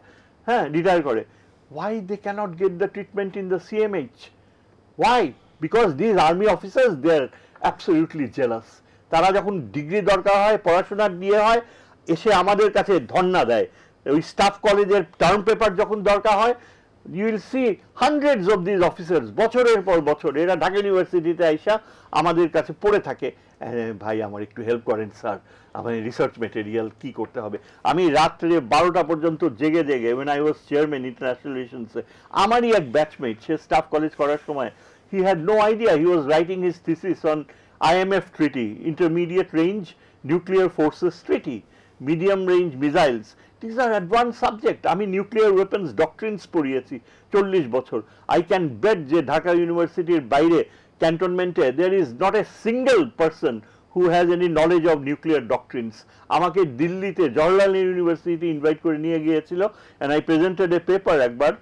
Speaker 3: হ্যাঁ রিটায়ার করে why they cannot get the treatment in the CMH? Why? Because these army officers they are absolutely jealous তারা যখন ডিগ্রি দরকার হয় পড়াশোনার বিয়ে হয় এসে আমাদের কাছে ধর্না দেয় ওই স্টাফ কলেজের টার্ম পেপার যখন দরকার হয় you will see hundreds of these officers বছরের পর বছর এরা ঢাকা ইউনিভার্সিটিতে আইসা আমাদের কাছে পড়ে থাকে ভাই আমার একটু হেল্প করেন স্যার আমার রিসার্চ মেটেরিয়াল কি করতে হবে আমি রাত্রে বারোটা পর্যন্ত জেগে জেগে when I was chairman international রিলেশনসে আমারই এক ব্যাচমেট সে স্টাফ কলেজ করার সময় he had no idea he was writing his thesis on IMF treaty, intermediate range nuclear forces treaty, medium range missiles. These are advanced subject. আমি nuclear weapons doctrines পড়িয়েছি চল্লিশ বছর। I can bet যে Dhaka university বাইরে ক্যান্টনমেন্টে there is not a single person who has any knowledge of nuclear doctrines আমাকে দিল্লিতে Jawaharlal university invite করে নিয়ে গিয়েছিল and I presented a paper একবার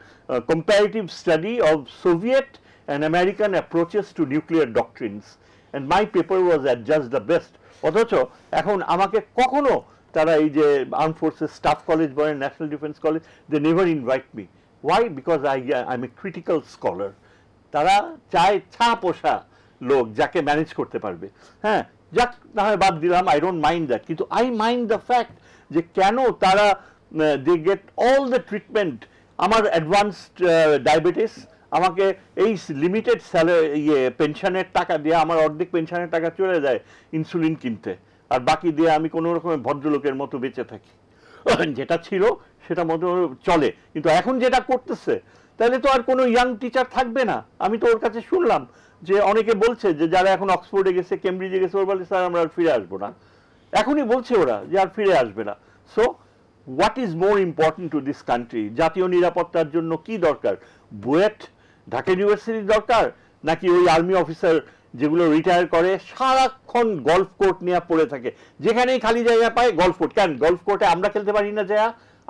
Speaker 3: comparative study of Soviet and American approaches to nuclear doctrines and my paper was at just the best অথচ এখন আমাকে কখনো তারা এই যে আর্ম ফোর্সেস স্টাফ কলেজ বলেন national defence college they never invite me why because I I am a critical scholar তারা চায় ছা পোষা লোক যাকে ম্যানেজ করতে পারবে হ্যাঁ যাক না হয় বাদ দিলাম আই ডোন্ট মাইন্ড দ্যাট কিন্তু আই মাইন্ড দ্য ফ্যাক্ট যে কেন তারা they get all the treatment আমার অ্যাডভান্সড ডায়াবেটিস uh, আমাকে এই লিমিটেড স্যালারি ইয়ে পেনশনের টাকা দিয়ে আমার অর্ধেক পেনশনের টাকা চলে যায় ইনসুলিন কিনতে আর বাকি দিয়ে আমি কোনো রকমের ভদ্রলোকের মতো বেঁচে থাকি যেটা ছিল সেটা মতো চলে কিন্তু এখন যেটা করতেছে তাহলে তো আর কোনো ইয়াং টিচার থাকবে না আমি তো ওর কাছে শুনলাম যে অনেকে বলছে যে যারা এখন অক্সফোর্ডে গেছে কেমব্রিজে গেছে ওর বলে স্যার আমরা আর ফিরে আসবো না এখনই বলছে ওরা যে আর ফিরে আসবে না so what is more important to this country জাতীয় নিরাপত্তার জন্য কি দরকার বুয়েট ঢাকা ইউনিভার্সিটির দরকার নাকি ওই আর্মি অফিসার যেগুলো রিটায়ার করে সারাক্ষণ গল্ফ কোর্ট নিয়ে পড়ে থাকে যেখানেই খালি জায়গা পায় গল্ফ কোর্ট কেন গল্ফ কোর্টে আমরা খেলতে পারি না যা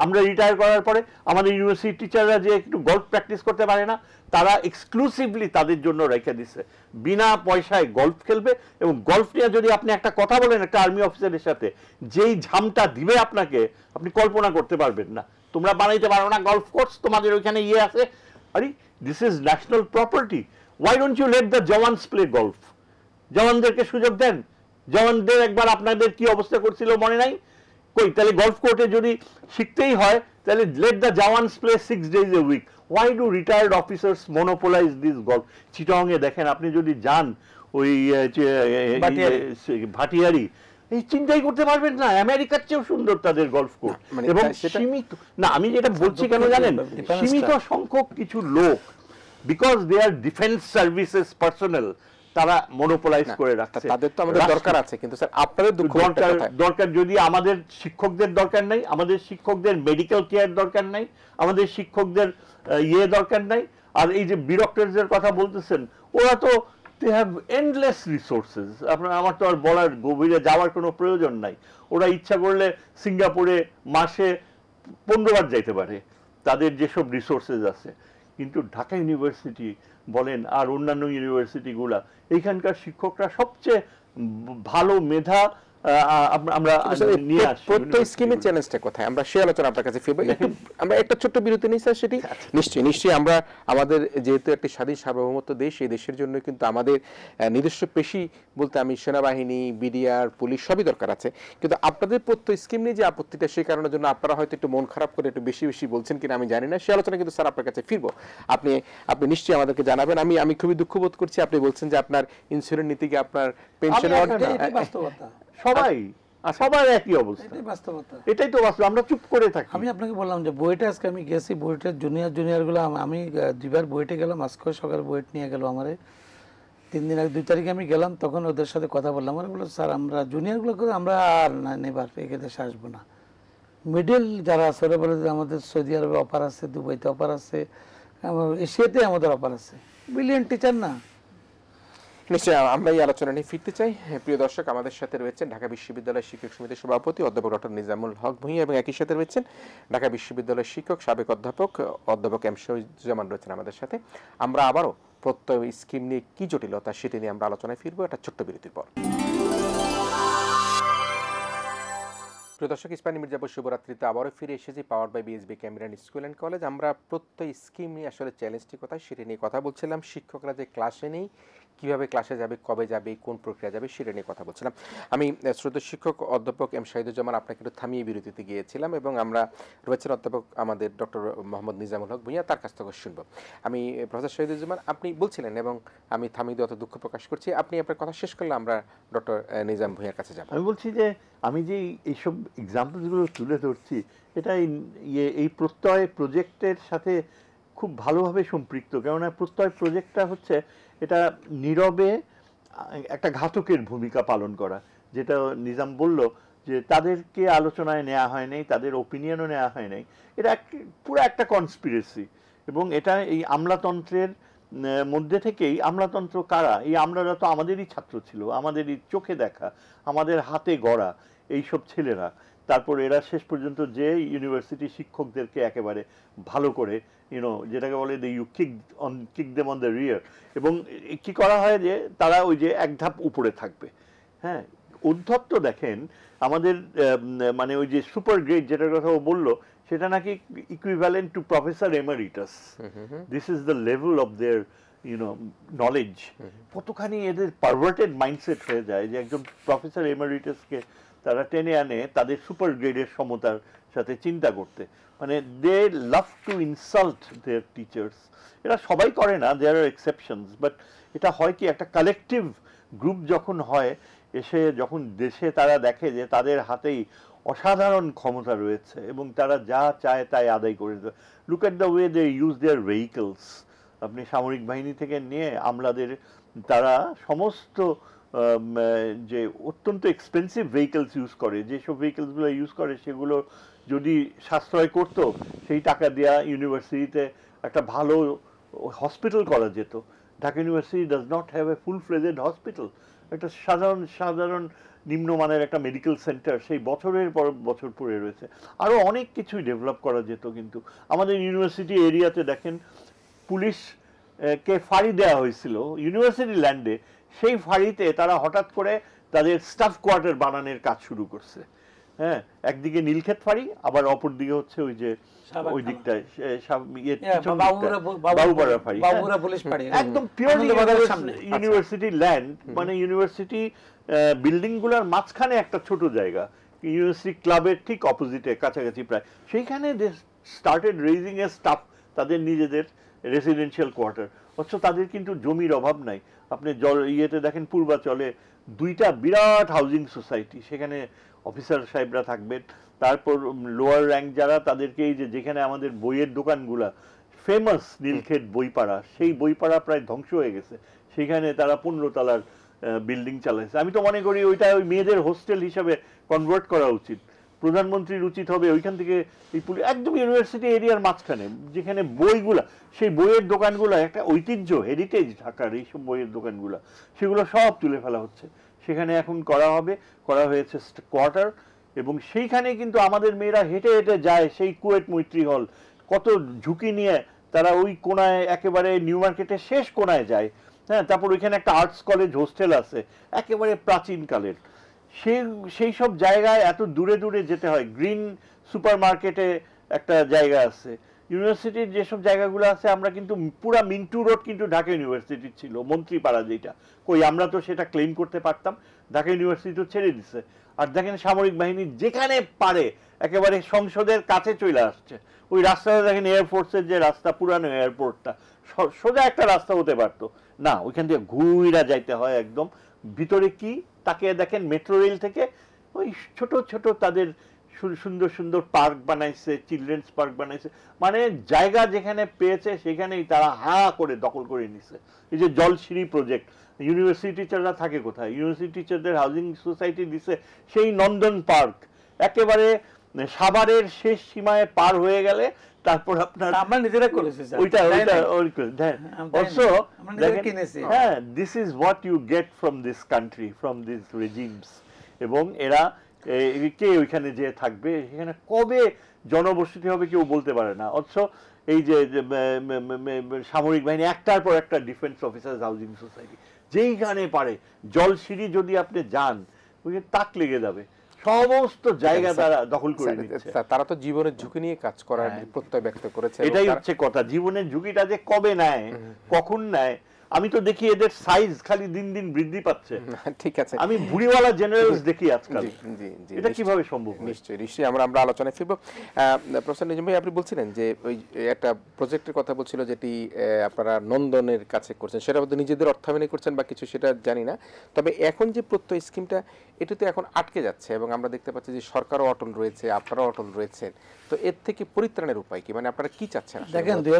Speaker 3: আমরা রিটায়ার করার পরে আমাদের ইউনিভার্সিটির টিচাররা যে একটু গল্ফ প্র্যাকটিস করতে পারে না তারা এক্সক্লুসিভলি তাদের জন্য রেখে দিচ্ছে বিনা পয়সায় গল্ফ খেলবে এবং গল্ফ নিয়ে যদি আপনি একটা কথা বলেন একটা আর্মি অফিসারের সাথে যেই ঝামটা দিবে আপনাকে আপনি কল্পনা করতে পারবেন না তোমরা বানাইতে পারো না গল্ফ কোর্স তোমাদের ওইখানে ইয়ে আছে আরে this is national property why don't you let the jawans play golf জওয়ানদেরকে সুযোগ দেন জওয়ানদের একবার আপনাদের কি অবস্থা করছিল মনে নাই কই তাহলে গল্ফ কোর্টে যদি শিখতেই হয় তাহলে let the jawans play six days a week why do retired officers monopolise this golf চিটংয়ে দেখেন আপনি যদি যান ওই ভাটিয়ারি এই চিন্তাই করতে পারবেন না আমেরিকার চেয়েও সুন্দর তাদের গল্ফ কোর্ট মানে এবং সীমিত না আমি যেটা বলছি কেন জানেন সীমিত সংখ্যক কিছু লোক because they are defence services personnel তারা মনোপোলাইজ করে রাখছে তাদের তো আমাদের দরকার আছে কিন্তু স্যার আপনাদের দরকার দরকার যদি আমাদের শিক্ষকদের দরকার নাই আমাদের শিক্ষকদের মেডিকেল কেয়ার দরকার নাই আমাদের শিক্ষকদের ইয়ে দরকার নাই আর এই যে বিরক্টরদের কথা বলতেছেন ওরা তো দে হ্যাভ এন্ডলেস রিসোর্সেস আপনার আমার তো আর বলার গভীরে যাওয়ার কোনো প্রয়োজন নাই ওরা ইচ্ছা করলে সিঙ্গাপুরে মাসে পনেরোবার যাইতে পারে তাদের যেসব রিসোর্সেস আছে কিন্তু ঢাকা ইউনিভার্সিটি বলেন আর অন্যান্য ইউনিভার্সিটিগুলা এইখানকার শিক্ষকরা সবচেয়ে ভালো মেধা আমরা নিয়ে প্রত্যেক স্কিমের চ্যালেঞ্জটা কোথায় আমরা আলোচনা আপনার কাছে ফিরবো আমরা একটা
Speaker 1: ছোট্ট বিরতি নিই স্যার সেটি আচ্ছা। নিশ্চয়ই নিশ্চয়ই আমরা আমাদের যেহেতু একটি স্বাধীন সার্বভৌমত্ব দেশ এই দেশের জন্য কিন্তু আমাদের নিজস্ব পেশি বলতে আমি সেনাবাহিনী বিডিআর পুলিশ সবই দরকার আছে কিন্তু আপনাদের প্রত্যেক স্কিম নিয়ে যে আপত্তিটা সেই কারণের জন্য আপনারা হয়তো একটু মন খারাপ করে একটু বেশি বেশি বলছেন কিনা আমি জানি না আলোচনা কিন্তু স্যার আপনার কাছে ফিরবো আপনি আপনি নিশ্চয়ই আমাদেরকে জানাবেন আমি আমি খুবই দুঃখ বোধ করছি আপনি বলছেন যে আপনার ইন্স্যুরেন্স নীতিকে আপনার সবাই আচ্ছা। সবার একই অবস্থা
Speaker 2: বাস্তবতা এটাই
Speaker 1: তো বাস্তব আমরা চুপ করে থাকি আমি আপনাকে বললাম যে বইটা আজকে আমি
Speaker 2: গেছি বইটা জুনিয়র জুনিয়রগুলো আমি দুইবার বইটা গেলাম আজকে সকালে বইট নিয়ে গেল আমার তিন দিন আগে দুই তারিখে আমি গেলাম তখন ওদের সাথে কথা বললাম ওরা বললো স্যার আমরা জুনিয়রগুলো করে আমরা আর না নেবার একে দেশে আসবো না মিডল যারা আছে ওরা বলে আমাদের সৌদি আরবে অপার
Speaker 1: আছে দুবাইতে অপার আছে এশিয়াতে আমাদের অপার আছে
Speaker 2: ব্রিলিয়েন্ট টিচার না
Speaker 1: নিশ্চয়ই আমরা এই আলোচনা নিয়ে ফিরতে চাই প্রিয় দর্শক আমাদের সাথে রয়েছেন ঢাকা বিশ্ববিদ্যালয়ের শিক্ষক সমিতির সভাপতি অধ্যাপক ডক্টর নিজামুল হক ভূঁইয়া এবং একই সাথে রয়েছেন ঢাকা বিশ্ববিদ্যালয়ের শিক্ষক সাবেক অধ্যাপক অধ্যাপক এম শহীদুজ্জামান রয়েছেন আমাদের সাথে আমরা আবারও প্রত্যয় স্কিম নিয়ে কি জটিলতা সেটি নিয়ে আমরা আলোচনায় ফিরবো একটা ছোট্ট বিরতির পর প্রিয় দর্শক ইস্পানি মির্জাপুর শুভরাত্রিতে আবারও ফিরে এসেছি power by BSB Cambrian school and college আমরা প্রত্যয় স্কিম নিয়ে আসলে চ্যালেঞ্জটি কথা সেটি নিয়ে কথা বলছিলাম শিক্ষকরা যে ক্লাসে নেই কিভাবে ক্লাসে যাবে কবে যাবে কোন প্রক্রিয়া যাবে সেটা নিয়ে কথা বলছিলাম আমি শ্রোত শিক্ষক অধ্যাপক এম শাহিদুজ্জামান আপনাকে একটু থামিয়ে বিরতিতে গিয়েছিলাম এবং আমরা রয়েছেন অধ্যাপক আমাদের ডক্টর মোহাম্মদ নিজামুল হক ভূঁইয়া তার কাছ থেকে শুনব আমি প্রফেসর শাহিদুজ্জামান আপনি বলছিলেন এবং আমি থামিয়ে দিয়ে অত দুঃখ প্রকাশ করছি আপনি আপনার কথা শেষ করলে আমরা ডক্টর নিজাম ভূঁইয়ার কাছে যাব
Speaker 3: আমি বলছি যে আমি যে এইসব এক্সাম্পলসগুলো তুলে ধরছি এটা ইয়ে এই প্রত্যয় প্রজেক্টের সাথে খুব ভালোভাবে সম্পৃক্ত কেননা প্রত্যয় প্রজেক্টটা হচ্ছে এটা নীরবে একটা ঘাতকের ভূমিকা পালন করা যেটা নিজাম বলল যে তাদেরকে আলোচনায় নেওয়া হয় নাই তাদের ওপিনিয়নও নেওয়া হয় নাই এটা পুরো একটা কনস্পিরেসি এবং এটা এই আমলাতন্ত্রের মধ্যে থেকেই আমলাতন্ত্র কারা এই আমলারা তো আমাদেরই ছাত্র ছিল আমাদেরই চোখে দেখা আমাদের হাতে গড়া এইসব ছেলেরা তারপর এরা শেষ পর্যন্ত যে ইউনিভার্সিটি শিক্ষকদেরকে একেবারে ভালো করে ইউনো যেটাকে বলে they you kick on kick them on the rear এবং কি করা হয় যে তারা ওই যে এক ধাপ উপরে থাকবে হ্যাঁ উদ্ধত্ত দেখেন আমাদের মানে ওই যে সুপার গ্রেট যেটার কথা ও বলল সেটা নাকি equivalent to professor emeritus this is the level of their you know knowledge কতখানি এদের পারভার্টেড মাইন্ডসেট হয়ে যায় যে একজন প্রফেসর এমারিটাসকে তারা টেনে আনে তাদের সুপার গ্রেডের সমতার সাথে চিন্তা করতে মানে they love to insult their teachers এরা সবাই করে না দেয়ার আর এক্সেপশনস বাট এটা হয় কি একটা কালেকটিভ গ্রুপ যখন হয় এসে যখন দেশে তারা দেখে যে তাদের হাতেই অসাধারণ ক্ষমতা রয়েছে এবং তারা যা চায় তাই আদায় করে দেয় look at the way they use their vehicles আপনি সামরিক বাহিনী থেকে নিয়ে আমলাদের তারা সমস্ত যে অত্যন্ত এক্সপেন্সিভ ভেহিকেলস ইউজ করে যেসব ভেহিকেলসগুলো ইউজ করে সেগুলো যদি সাশ্রয় করত সেই টাকা দেওয়া ইউনিভার্সিটিতে একটা ভালো হসপিটাল করা যেত Dhaka university does not have a full fledged hospital একটা সাধারণ সাধারণ নিম্নমানের একটা মেডিকেল সেন্টার সেই বছরের পর বছর পড়ে রয়েছে আরও অনেক কিছুই ডেভেলপ করা যেত কিন্তু আমাদের ইউনিভার্সিটি এরিয়াতে দেখেন পুলিশ কে ফাঁড়ি দেওয়া হয়েছিল ইউনিভার্সিটি ল্যান্ডে সেই ফাঁড়িতে তারা হঠাৎ করে তাদের স্টাফ কোয়ার্টার বানানোর কাজ শুরু করছে হ্যাঁ একদিকে নীলক্ষেত ফাঁড়ি আবার অপর দিকে হচ্ছে ওই যে ওই দিকটায় ইউনিভার্সিটি ইয়ে, ল্যান্ড হ্যাঁ। হ্যাঁ। আচ্ছা। মানে ইউনিভার্সিটি বিল্ডিং গুলার মাঝখানে একটা ছোট জায়গা ইউনিভার্সিটি ক্লাবের ঠিক অপোজিটে কাছাকাছি প্রায় সেইখানে স্টার্টেড রেজিং এ স্টাফ তাদের নিজেদের রেসিডেন্সিয়াল কোয়ার্টার অথচ তাদের কিন্তু জমির অভাব নাই আপনি জল ইয়েতে দেখেন পূর্বাচলে দুইটা বিরাট হাউজিং সোসাইটি সেখানে অফিসার সাহেবরা থাকবেন তারপর লোয়ার র্যাঙ্ক যারা তাদেরকে এই যে যেখানে আমাদের বইয়ের দোকানগুলা ফেমাস নীলক্ষেত বইপাড়া সেই বইপাড়া প্রায় ধ্বংস হয়ে গেছে সেখানে তারা পনেরো বিল্ডিং চালাইছে আমি তো মনে করি ওইটা ওই মেয়েদের হোস্টেল হিসাবে কনভার্ট করা উচিত প্রধানমন্ত্রীর উচিত হবে ওইখান থেকে এই একদম ইউনিভার্সিটি এরিয়ার মাঝখানে যেখানে বইগুলা সেই বইয়ের দোকানগুলো একটা ঐতিহ্য হেরিটেজ ঢাকার এইসব বইয়ের দোকানগুলো সেগুলো সব তুলে ফেলা হচ্ছে সেখানে এখন করা হবে করা হয়েছে কোয়ার্টার এবং সেইখানে কিন্তু আমাদের মেয়েরা হেঁটে হেঁটে যায় সেই কুয়েট মৈত্রী হল কত ঝুঁকি নিয়ে তারা ওই কোনায় একেবারে নিউ মার্কেটের শেষ কোনায় যায় হ্যাঁ তারপর ওইখানে একটা আর্টস কলেজ হোস্টেল আছে একেবারে প্রাচীনকালের সেই সেই সব জায়গায় এত দূরে দূরে যেতে হয় গ্রিন সুপার মার্কেটে একটা জায়গা আছে ইউনিভার্সিটির যেসব জায়গাগুলো আছে আমরা কিন্তু পুরা মিন্টু রোড কিন্তু ঢাকা ইউনিভার্সিটির ছিল মন্ত্রীপাড়া যেটা কই আমরা তো সেটা ক্লেম করতে পারতাম ঢাকা ইউনিভার্সিটি তো ছেড়ে দিচ্ছে আর দেখেন সামরিক বাহিনী যেখানে পারে একেবারে সংসদের কাছে চলে আসছে ওই রাস্তাটা দেখেন এয়ারফোর্সের যে রাস্তা পুরানো এয়ারপোর্টটা সোজা একটা রাস্তা হতে পারতো না ওইখান থেকে ঘুইরা যাইতে হয় একদম ভিতরে কি তাকিয়ে দেখেন মেট্রো রেল থেকে ওই ছোট ছোট তাদের সুন্দর সুন্দর পার্ক বানাইছে চিলড্রেন্স পার্ক বানাইছে মানে জায়গা যেখানে পেয়েছে সেখানেই তারা হা করে দখল করে নিছে এই যে জলশ্রী প্রজেক্ট ইউনিভার্সিটি টিচাররা থাকে কোথায় ইউনিভার্সিটি টিচারদের হাউজিং সোসাইটি দিছে সেই নন্দন পার্ক একেবারে সাভারের শেষ সীমায় পার হয়ে গেলে তারপর আপনার আমরা নিজেরা করেছি স্যার ওইটা ওইটা ওই দেন অলসো হ্যাঁ this is what you get from this country from this regimes এবং এরা কে ওইখানে যে থাকবে সেখানে কবে জনবসতি হবে কেউ বলতে পারে না অথচ এই যে সামরিক বাহিনী একটার পর একটা ডিফেন্স অফিসার হাউজিং সোসাইটি যেইখানে পারে জলসিঁড়ি যদি আপনি যান ওইখানে তাক লেগে যাবে সমস্ত জায়গা তারা দখল করে নিচ্ছে তারা তো জীবনের ঝুঁকি নিয়ে কাজ করার হ্যাঁ। প্রত্যয় ব্যক্ত করেছে এটাই হচ্ছে কথা জীবনের ঝুঁকিটা যে কবে নেয় কখন নেয় আমি তো দেখি এদের সাইজ খালি দিন দিন বৃদ্ধি পাচ্ছে ঠিক আছে আমি ভুড়িওয়ালা জেনারেলস দেখি আজকাল
Speaker 1: এটা কিভাবে সম্ভব নিশ্চয়ই নিশ্চয়ই আমরা আমরা আলোচনায় ফিরব প্রফেসর নিজাম ভাই আপনি বলছিলেন যে ওই একটা প্রজেক্টের কথা বলছিল যেটি আপনারা নন্দনের কাছে করছেন সেটা হয়তো নিজেদের অর্থায়নে করছেন বা কিছু সেটা জানি না তবে এখন যে প্রত্যয় স্কিমটা এটা তো এখন আটকে যাচ্ছে এবং আমরা দেখতে পাচ্ছি যে সরকারও অটল রয়েছে আপনারাও অটল রয়েছেন তো এর থেকে পরিত্রাণের উপায় কি মানে আপনারা কি চাচ্ছেন দেখেন
Speaker 2: দুই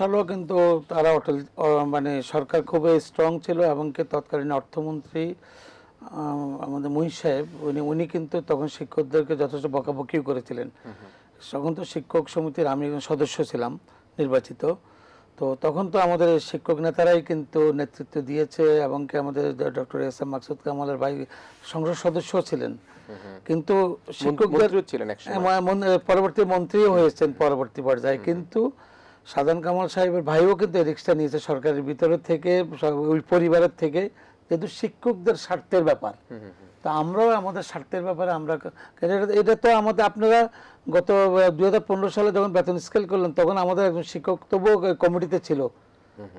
Speaker 2: সালেও কিন্তু তারা অটল মানে সরকার সরকার খুবই স্ট্রং ছিল এবং কি তৎকালীন অর্থমন্ত্রী আমাদের মহিষ সাহেব উনি উনি কিন্তু তখন শিক্ষকদেরকে যথেষ্ট বকাবকিও করেছিলেন তখন তো শিক্ষক সমিতির আমি একজন সদস্য ছিলাম নির্বাচিত তো তখন তো আমাদের শিক্ষক নেতারাই কিন্তু নেতৃত্ব দিয়েছে এবং কি আমাদের ডক্টর এস এম মাকসুদ কামালের ভাই সংসদ সদস্য ছিলেন কিন্তু শিক্ষকদের পরবর্তী মন্ত্রীও হয়েছেন পরবর্তী পর্যায়ে কিন্তু সাধন কামাল সাহেবের ভাইও কিন্তু রিক্সটা নিয়েছে সরকারের ভিতরের থেকে ওই পরিবারের থেকে যেহেতু শিক্ষকদের স্বার্থের ব্যাপার তো আমরাও আমাদের স্বার্থের ব্যাপারে আমরা এটা তো আমাদের আপনারা গত দু সালে যখন বেতন স্কেল করলেন তখন আমাদের একজন শিক্ষক তবুও কমিটিতে ছিল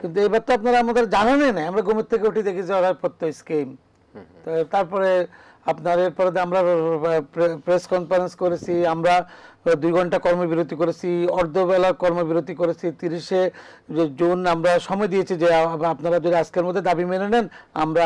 Speaker 2: কিন্তু এবার তো আপনারা আমাদের জানানে না আমরা ঘুমের থেকে উঠে দেখি যে ওরা প্রত্যয় স্কিম তারপরে আপনার এরপরে আমরা প্রেস কনফারেন্স করেছি আমরা দুই ঘন্টা কর্মবিরতি করেছি অর্ধবেলা কর্মবিরতি করেছি তিরিশে জুন আমরা সময় দিয়েছি যে আপনারা যদি আজকের মধ্যে দাবি মেনে নেন আমরা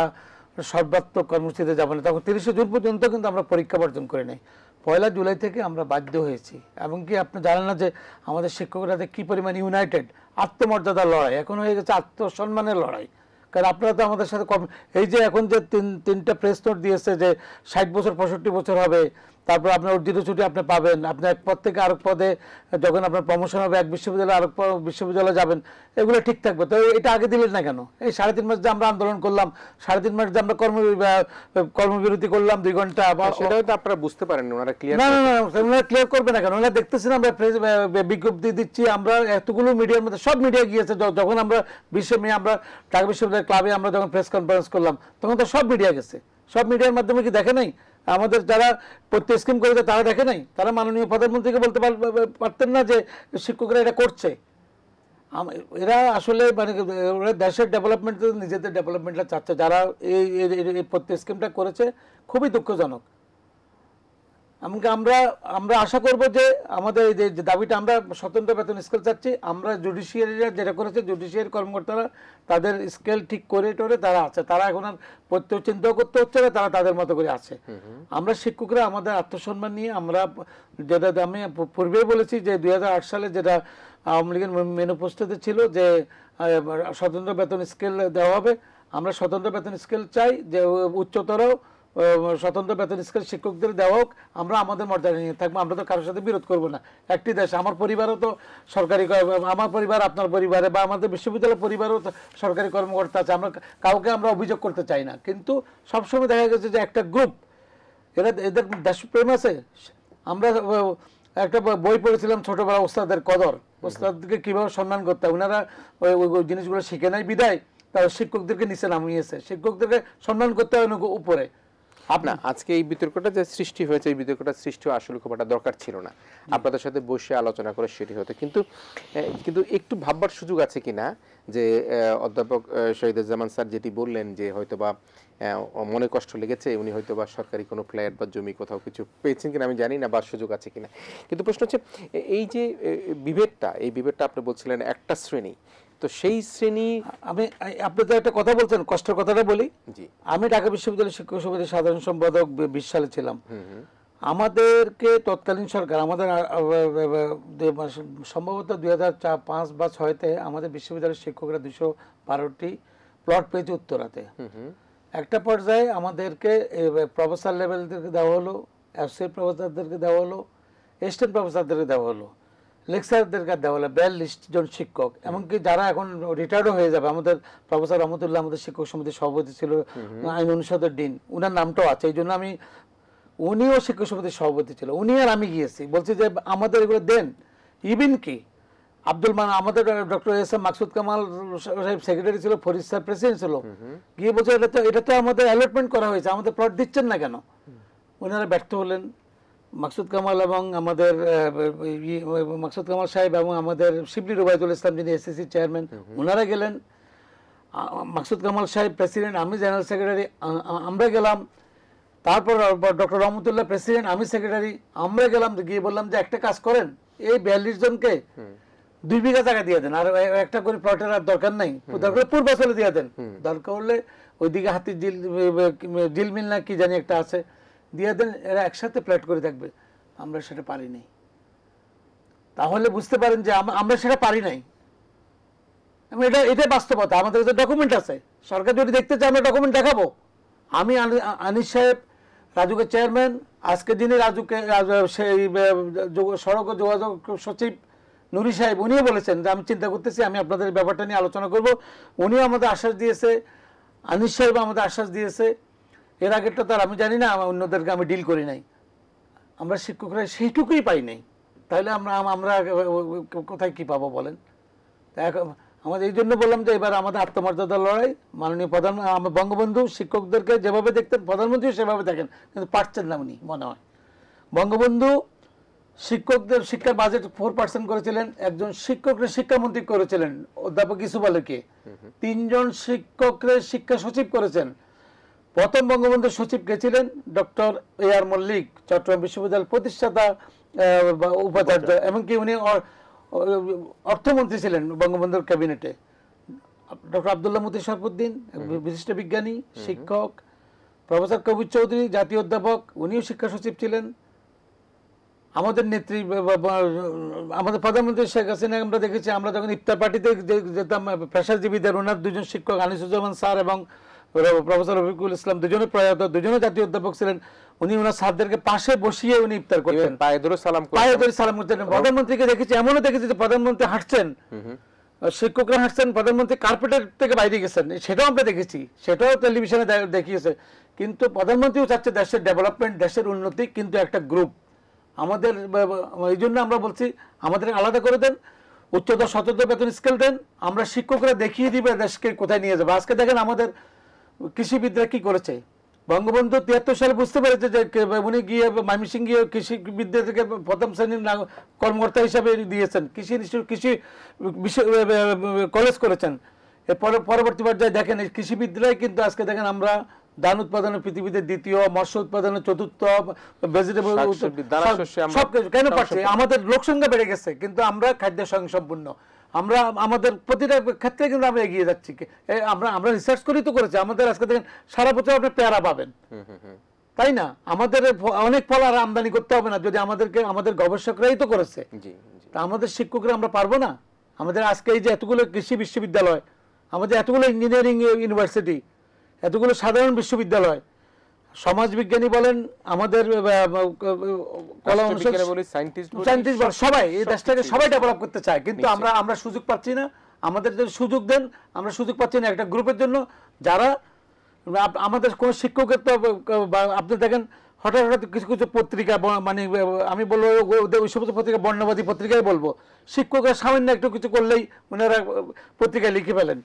Speaker 2: সর্বাত্মক কর্মসূচিতে যাব না তখন তিরিশে জুন পর্যন্ত কিন্তু আমরা পরীক্ষা বর্জন করে নেই পয়লা জুলাই থেকে আমরা বাধ্য হয়েছি এবং কি আপনি জানেন না যে আমাদের শিক্ষকরা যে কী পরিমাণ ইউনাইটেড আত্মমর্যাদার লড়াই এখন হয়ে গেছে আত্মসম্মানের লড়াই কারণ আপনারা তো আমাদের সাথে কম এই যে এখন যে তিন তিনটা প্রেস নোট দিয়েছে যে ষাট বছর পঁয়ষট্টি বছর হবে তারপর আপনার অর্জিত ছুটি আপনি পাবেন আপনি এক পদ থেকে আরেক পদে যখন আপনার প্রমোশন হবে এক বিশ্ববিদ্যালয়ে আরেক বিশ্ববিদ্যালয়ে যাবেন এগুলো ঠিক থাকবে তো এটা আগে দিলেন না কেন এই সাড়ে তিন মাস যে আমরা আন্দোলন করলাম সাড়ে তিন মাস যে আমরা কর্ম কর্মবিরতি করলাম দুই ঘন্টা বা হ্যাঁ, সেটাও তো আপনারা
Speaker 1: বুঝতে পারেন ওনারা ক্লিয়ার না না না
Speaker 2: ওনারা ক্লিয়ার করবে না কেন ওনারা দেখতেছেন আমরা বিজ্ঞপ্তি দিচ্ছি আমরা এতগুলো মিডিয়ার মধ্যে সব মিডিয়া গিয়েছে যখন আমরা বিশ্ব মেয়ে আমরা ঢাকা বিশ্ববিদ্যালয় ক্লাবে আমরা যখন প্রেস কনফারেন্স করলাম তখন তো সব মিডিয়া গেছে সব মিডিয়ার মাধ্যমে কি দেখে নাই আমাদের যারা প্রত্যেক স্কিম করেছে তারা দেখে নাই তারা মাননীয় প্রধানমন্ত্রীকে বলতে পারতেন না যে শিক্ষকরা এটা করছে এরা আসলে মানে ওরা দেশের ডেভেলপমেন্ট নিজেদের ডেভেলপমেন্টটা চাচ্ছে যারা এই প্রত্যেক স্কিমটা করেছে খুবই দুঃখজনক এমনকি আমরা আমরা আশা করব যে আমাদের এই যে দাবিটা আমরা স্বতন্ত্র বেতন স্কেল চাচ্ছি আমরা জুডিশিয়ারিরা যেটা করেছে জুডিশিয়ারি কর্মকর্তারা তাদের স্কেল ঠিক করে টরে তারা আছে তারা এখন আর প্রত্যেক চিন্তাও করতে হচ্ছে না তারা তাদের মতো করে আছে আমরা শিক্ষকরা আমাদের আত্মসম্মান নিয়ে আমরা যেটা আমি পূর্বেই বলেছি যে দুই সালে যেটা আওয়ামী লীগের মেনুপোস্টতে ছিল যে স্বতন্ত্র বেতন স্কেল দেওয়া হবে আমরা স্বতন্ত্র বেতন স্কেল চাই যে উচ্চতর স্বতন্ত্র বেতন স্কেল শিক্ষকদের দেওয়া হোক আমরা আমাদের মর্যাদা নিয়ে থাকবো আমরা তো কারোর সাথে বিরোধ করবো না একটি দেশ আমার পরিবারও তো সরকারি আমার পরিবার আপনার পরিবারে বা আমাদের বিশ্ববিদ্যালয় পরিবারও সরকারি কর্মকর্তা আছে আমরা কাউকে আমরা অভিযোগ করতে চাই না কিন্তু সবসময় দেখা গেছে যে একটা গ্রুপ এরা এদের দেশপ্রেম আছে আমরা একটা বই পড়েছিলাম ছোটোবেলা ওস্তাদের কদর ওস্তাদকে কীভাবে সম্মান করতে হয় ওনারা ওই জিনিসগুলো শিখে নেয় বিদায় তারা শিক্ষকদেরকে নিচে
Speaker 1: নামিয়েছে শিক্ষকদেরকে সম্মান করতে হয় উপরে আপনার আজকে এই বিতর্কটা যে সৃষ্টি হয়েছে এই বিতর্কটা সৃষ্টি আসলে খুব একটা দরকার ছিল না আপনাদের সাথে বসে আলোচনা করে সেটি হতো কিন্তু কিন্তু একটু ভাববার সুযোগ আছে কিনা যে অধ্যাপক শহীদুজ্জামান স্যার যেটি বললেন যে হয়তোবা মনে কষ্ট লেগেছে উনি হয়তো বা সরকারি কোনো ফ্ল্যাট বা জমি কোথাও কিছু পেয়েছেন কিনা আমি জানি না বা সুযোগ আছে কিনা কিন্তু প্রশ্ন হচ্ছে এই যে বিভেদটা এই বিভেদটা আপনি বলছিলেন একটা শ্রেণী তো সেই শ্রেণী আমি আপনি তো একটা কথা বলছেন কষ্টের
Speaker 2: কথাটা বলি আমি ঢাকা বিশ্ববিদ্যালয় শিক্ষক সমিতির সাধারণ সম্পাদক বিশ্বালে ছিলাম আমাদেরকে তৎকালীন সরকার আমাদের সম্ভবত দুই হাজার চার পাঁচ বা ছয়তে আমাদের বিশ্ববিদ্যালয়ের শিক্ষকরা দুশো বারোটি প্লট পেয়েছে উত্তরাতে একটা পর্যায়ে আমাদেরকে প্রফেসর লেভেলদেরকে দেওয়া হলো অ্যাসোসিয়েট প্রফেসরদেরকে দেওয়া হলো এসিস্ট্যান্ট প্রফেসরদেরকে দেওয়া হলো লেকচারদের কাছে দেওয়া হলো বিয়াল্লিশ জন শিক্ষক এমনকি যারা এখন রিটায়ার্ডও হয়ে যাবে আমাদের প্রফেসর রহমতুল্লাহ আমাদের শিক্ষক সমিতির সভাপতি ছিল আইন অনুষদের ডিন উনার নামটাও আছে এই জন্য আমি উনিও শিক্ষক সমিতির সভাপতি ছিল উনি আর আমি গিয়েছি বলছি যে আমাদের এগুলো দেন ইভিন কি আব্দুল মান আমাদের doctor S M Maksud Kamal সাহেব সেক্রেটারি ছিল ফরিদ স্যার প্রেসিডেন্ট ছিল গিয়ে বলছে এটা তো এটা তো আমাদের অ্যালটমেন্ট করা হয়েছে আমাদের প্লট দিচ্ছেন না কেন উনারা ব্যর্থ হলেন মাকসুদ কামাল এবং আমাদের মাকসুদ কামাল সাহেব এবং আমাদের শিবলি রুবায়তুল ইসলাম যিনি এসএসসি চেয়ারম্যান ওনারা গেলেন মাকসুদ কামাল সাহেব প্রেসিডেন্ট আমি জেনারেল সেক্রেটারি আমরা গেলাম তারপর ডক্টর রহমতুল্লাহ প্রেসিডেন্ট আমি সেক্রেটারি আমরা গেলাম গিয়ে বললাম যে একটা কাজ করেন এই বিয়াল্লিশ জনকে দুই বিঘা জায়গা দিয়ে দেন আর একটা করে প্লটের আর দরকার নাই দরকার পূর্বাচলে দিয়ে দেন দরকার হলে ওইদিকে হাতির জিল মিল না কি জানি একটা আছে দিয়ে দেন এরা একসাথে প্ল্যাট করে থাকবে আমরা সেটা পারি নাই তাহলে বুঝতে পারেন যে আমরা সেটা পারি নাই এবং এটা এটাই বাস্তবতা আমাদের কাছে ডকুমেন্ট আছে সরকার যদি দেখতে চায় আমরা ডকুমেন্ট দেখাবো আমি আনিস সাহেব রাজুকে চেয়ারম্যান আজকের দিনে রাজুকে সেই সড়ক ও যোগাযোগ সচিব নুরি সাহেব উনিও বলেছেন যে আমি চিন্তা করতেছি আমি আপনাদের ব্যাপারটা নিয়ে আলোচনা করব উনিও আমাদের আশ্বাস দিয়েছে আনিস সাহেব আমাদের আশ্বাস দিয়েছে এর আগেরটা তো আর আমি জানি না অন্যদেরকে আমি ডিল করি নাই আমরা শিক্ষকরা সেইটুকুই পাই নাই তাহলে আমরা আমরা কোথায় কি পাবো বলেন এখন আমাদের এই জন্য বললাম যে এবার আমাদের আত্মমর্যাদার লড়াই মাননীয় প্রধান বঙ্গবন্ধু শিক্ষকদেরকে যেভাবে দেখতেন প্রধানমন্ত্রী সেভাবে দেখেন কিন্তু পারছেন না উনি মনে হয় বঙ্গবন্ধু শিক্ষকদের শিক্ষার বাজেট ফোর পার্সেন্ট করেছিলেন একজন শিক্ষকরে শিক্ষামন্ত্রী করেছিলেন অধ্যাপক ইসুবালকে তিনজন শিক্ষকরে শিক্ষা সচিব করেছেন প্রথম বঙ্গবন্ধু সচিব কে ছিলেন doctor A R Mallik Chittagong বিশ্ববিদ্যালয়ের প্রতিষ্ঠাতা উপাচার্য এমনকি উনি অর্থমন্ত্রী ছিলেন বঙ্গবন্ধুর ক্যাবিনেটে ডক্টর আবদুল্লাহ মতি সরফুদ্দিন বিশিষ্ট বিজ্ঞানী শিক্ষক প্রফেসর কবির চৌধুরী জাতীয় অধ্যাপক উনিও শিক্ষা সচিব ছিলেন আমাদের নেত্রী আমাদের প্রধানমন্ত্রী শেখ হাসিনা আমরা দেখেছি আমরা যখন ইফতার পার্টিতে যেতাম পেশাজীবীদের ওনার দুজন শিক্ষক আনিসুজ্জামান স্যার এবং প্রফেসর রফিকুল ইসলাম দুজনে প্রয়াত দুজনে জাতীয় অধ্যাপক ছিলেন উনি ওনার সাহেবদেরকে পাশে
Speaker 1: বসিয়ে উনি ইফতার করতেন পায়ে ধরে সালাম পায়ে
Speaker 2: সালাম করতেন প্রধানমন্ত্রীকে দেখেছি এমনও দেখেছি যে প্রধানমন্ত্রী হাঁটছেন শিক্ষকরা হাঁটছেন প্রধানমন্ত্রী কার্পেটের থেকে বাইরে গেছেন সেটাও আমরা দেখেছি সেটাও টেলিভিশনে দেখিয়েছে কিন্তু প্রধানমন্ত্রীও চাচ্ছে দেশের ডেভেলপমেন্ট দেশের উন্নতি কিন্তু একটা গ্রুপ আমাদের এই জন্য আমরা বলছি আমাদের আলাদা করে দেন উচ্চতর সতর্ক বেতন স্কেল দেন আমরা শিক্ষকরা দেখিয়ে দিবে দেশকে কোথায় নিয়ে যাবে আজকে দেখেন আমাদের কৃষিবিদরা কি করেছে বঙ্গবন্ধু তিয়াত্তর সালে বুঝতে পেরেছে যে উনি গিয়ে মাইমিসিং গিয়ে কৃষিবিদদের থেকে প্রথম শ্রেণীর কর্মকর্তা হিসাবে দিয়েছেন কৃষি ইনস্টিটিউট কৃষি কলেজ করেছেন এর পরবর্তী পর্যায়ে দেখেন এই কৃষিবিদরাই কিন্তু আজকে দেখেন আমরা ধান উৎপাদনে পৃথিবীতে দ্বিতীয় মৎস্য উৎপাদনে চতুর্থ ভেজিটেবল সবকিছু কেন পারছে আমাদের লোকসংখ্যা বেড়ে গেছে কিন্তু আমরা খাদ্য স্বয়ংসম্পূর্ণ আমরা আমাদের প্রতিটা ক্ষেত্রে কিন্তু আমরা এগিয়ে যাচ্ছি আমরা আমরা রিসার্চ করেই তো করেছি আমাদের আজকে দেখেন সারা বছর আপনি পেয়ারা পাবেন তাই না আমাদের অনেক ফল আর আমদানি করতে হবে না যদি আমাদেরকে আমাদের গবেষকরাই তো করেছে তা আমাদের শিক্ষকরা আমরা পারবো না আমাদের আজকে এই যে এতগুলো কৃষি বিশ্ববিদ্যালয় আমাদের এতগুলো ইঞ্জিনিয়ারিং ইউনিভার্সিটি এতগুলো সাধারণ বিশ্ববিদ্যালয় সমাজবিজ্ঞানী বলেন আমাদের
Speaker 1: সবাই এই দেশটাকে সবাই ডেভেলপ
Speaker 2: করতে চায় কিন্তু আমরা আমরা সুযোগ পাচ্ছি না আমাদের যদি সুযোগ দেন আমরা সুযোগ পাচ্ছি না একটা গ্রুপের জন্য যারা আমাদের কোন শিক্ষকের তো আপনি দেখেন হঠাৎ হঠাৎ কিছু কিছু পত্রিকা মানে আমি বলবো ওই সমস্ত পত্রিকা বর্ণবাদী পত্রিকায় বলবো শিক্ষকের সামান্য একটু কিছু করলেই ওনারা পত্রিকায় লিখে ফেলেন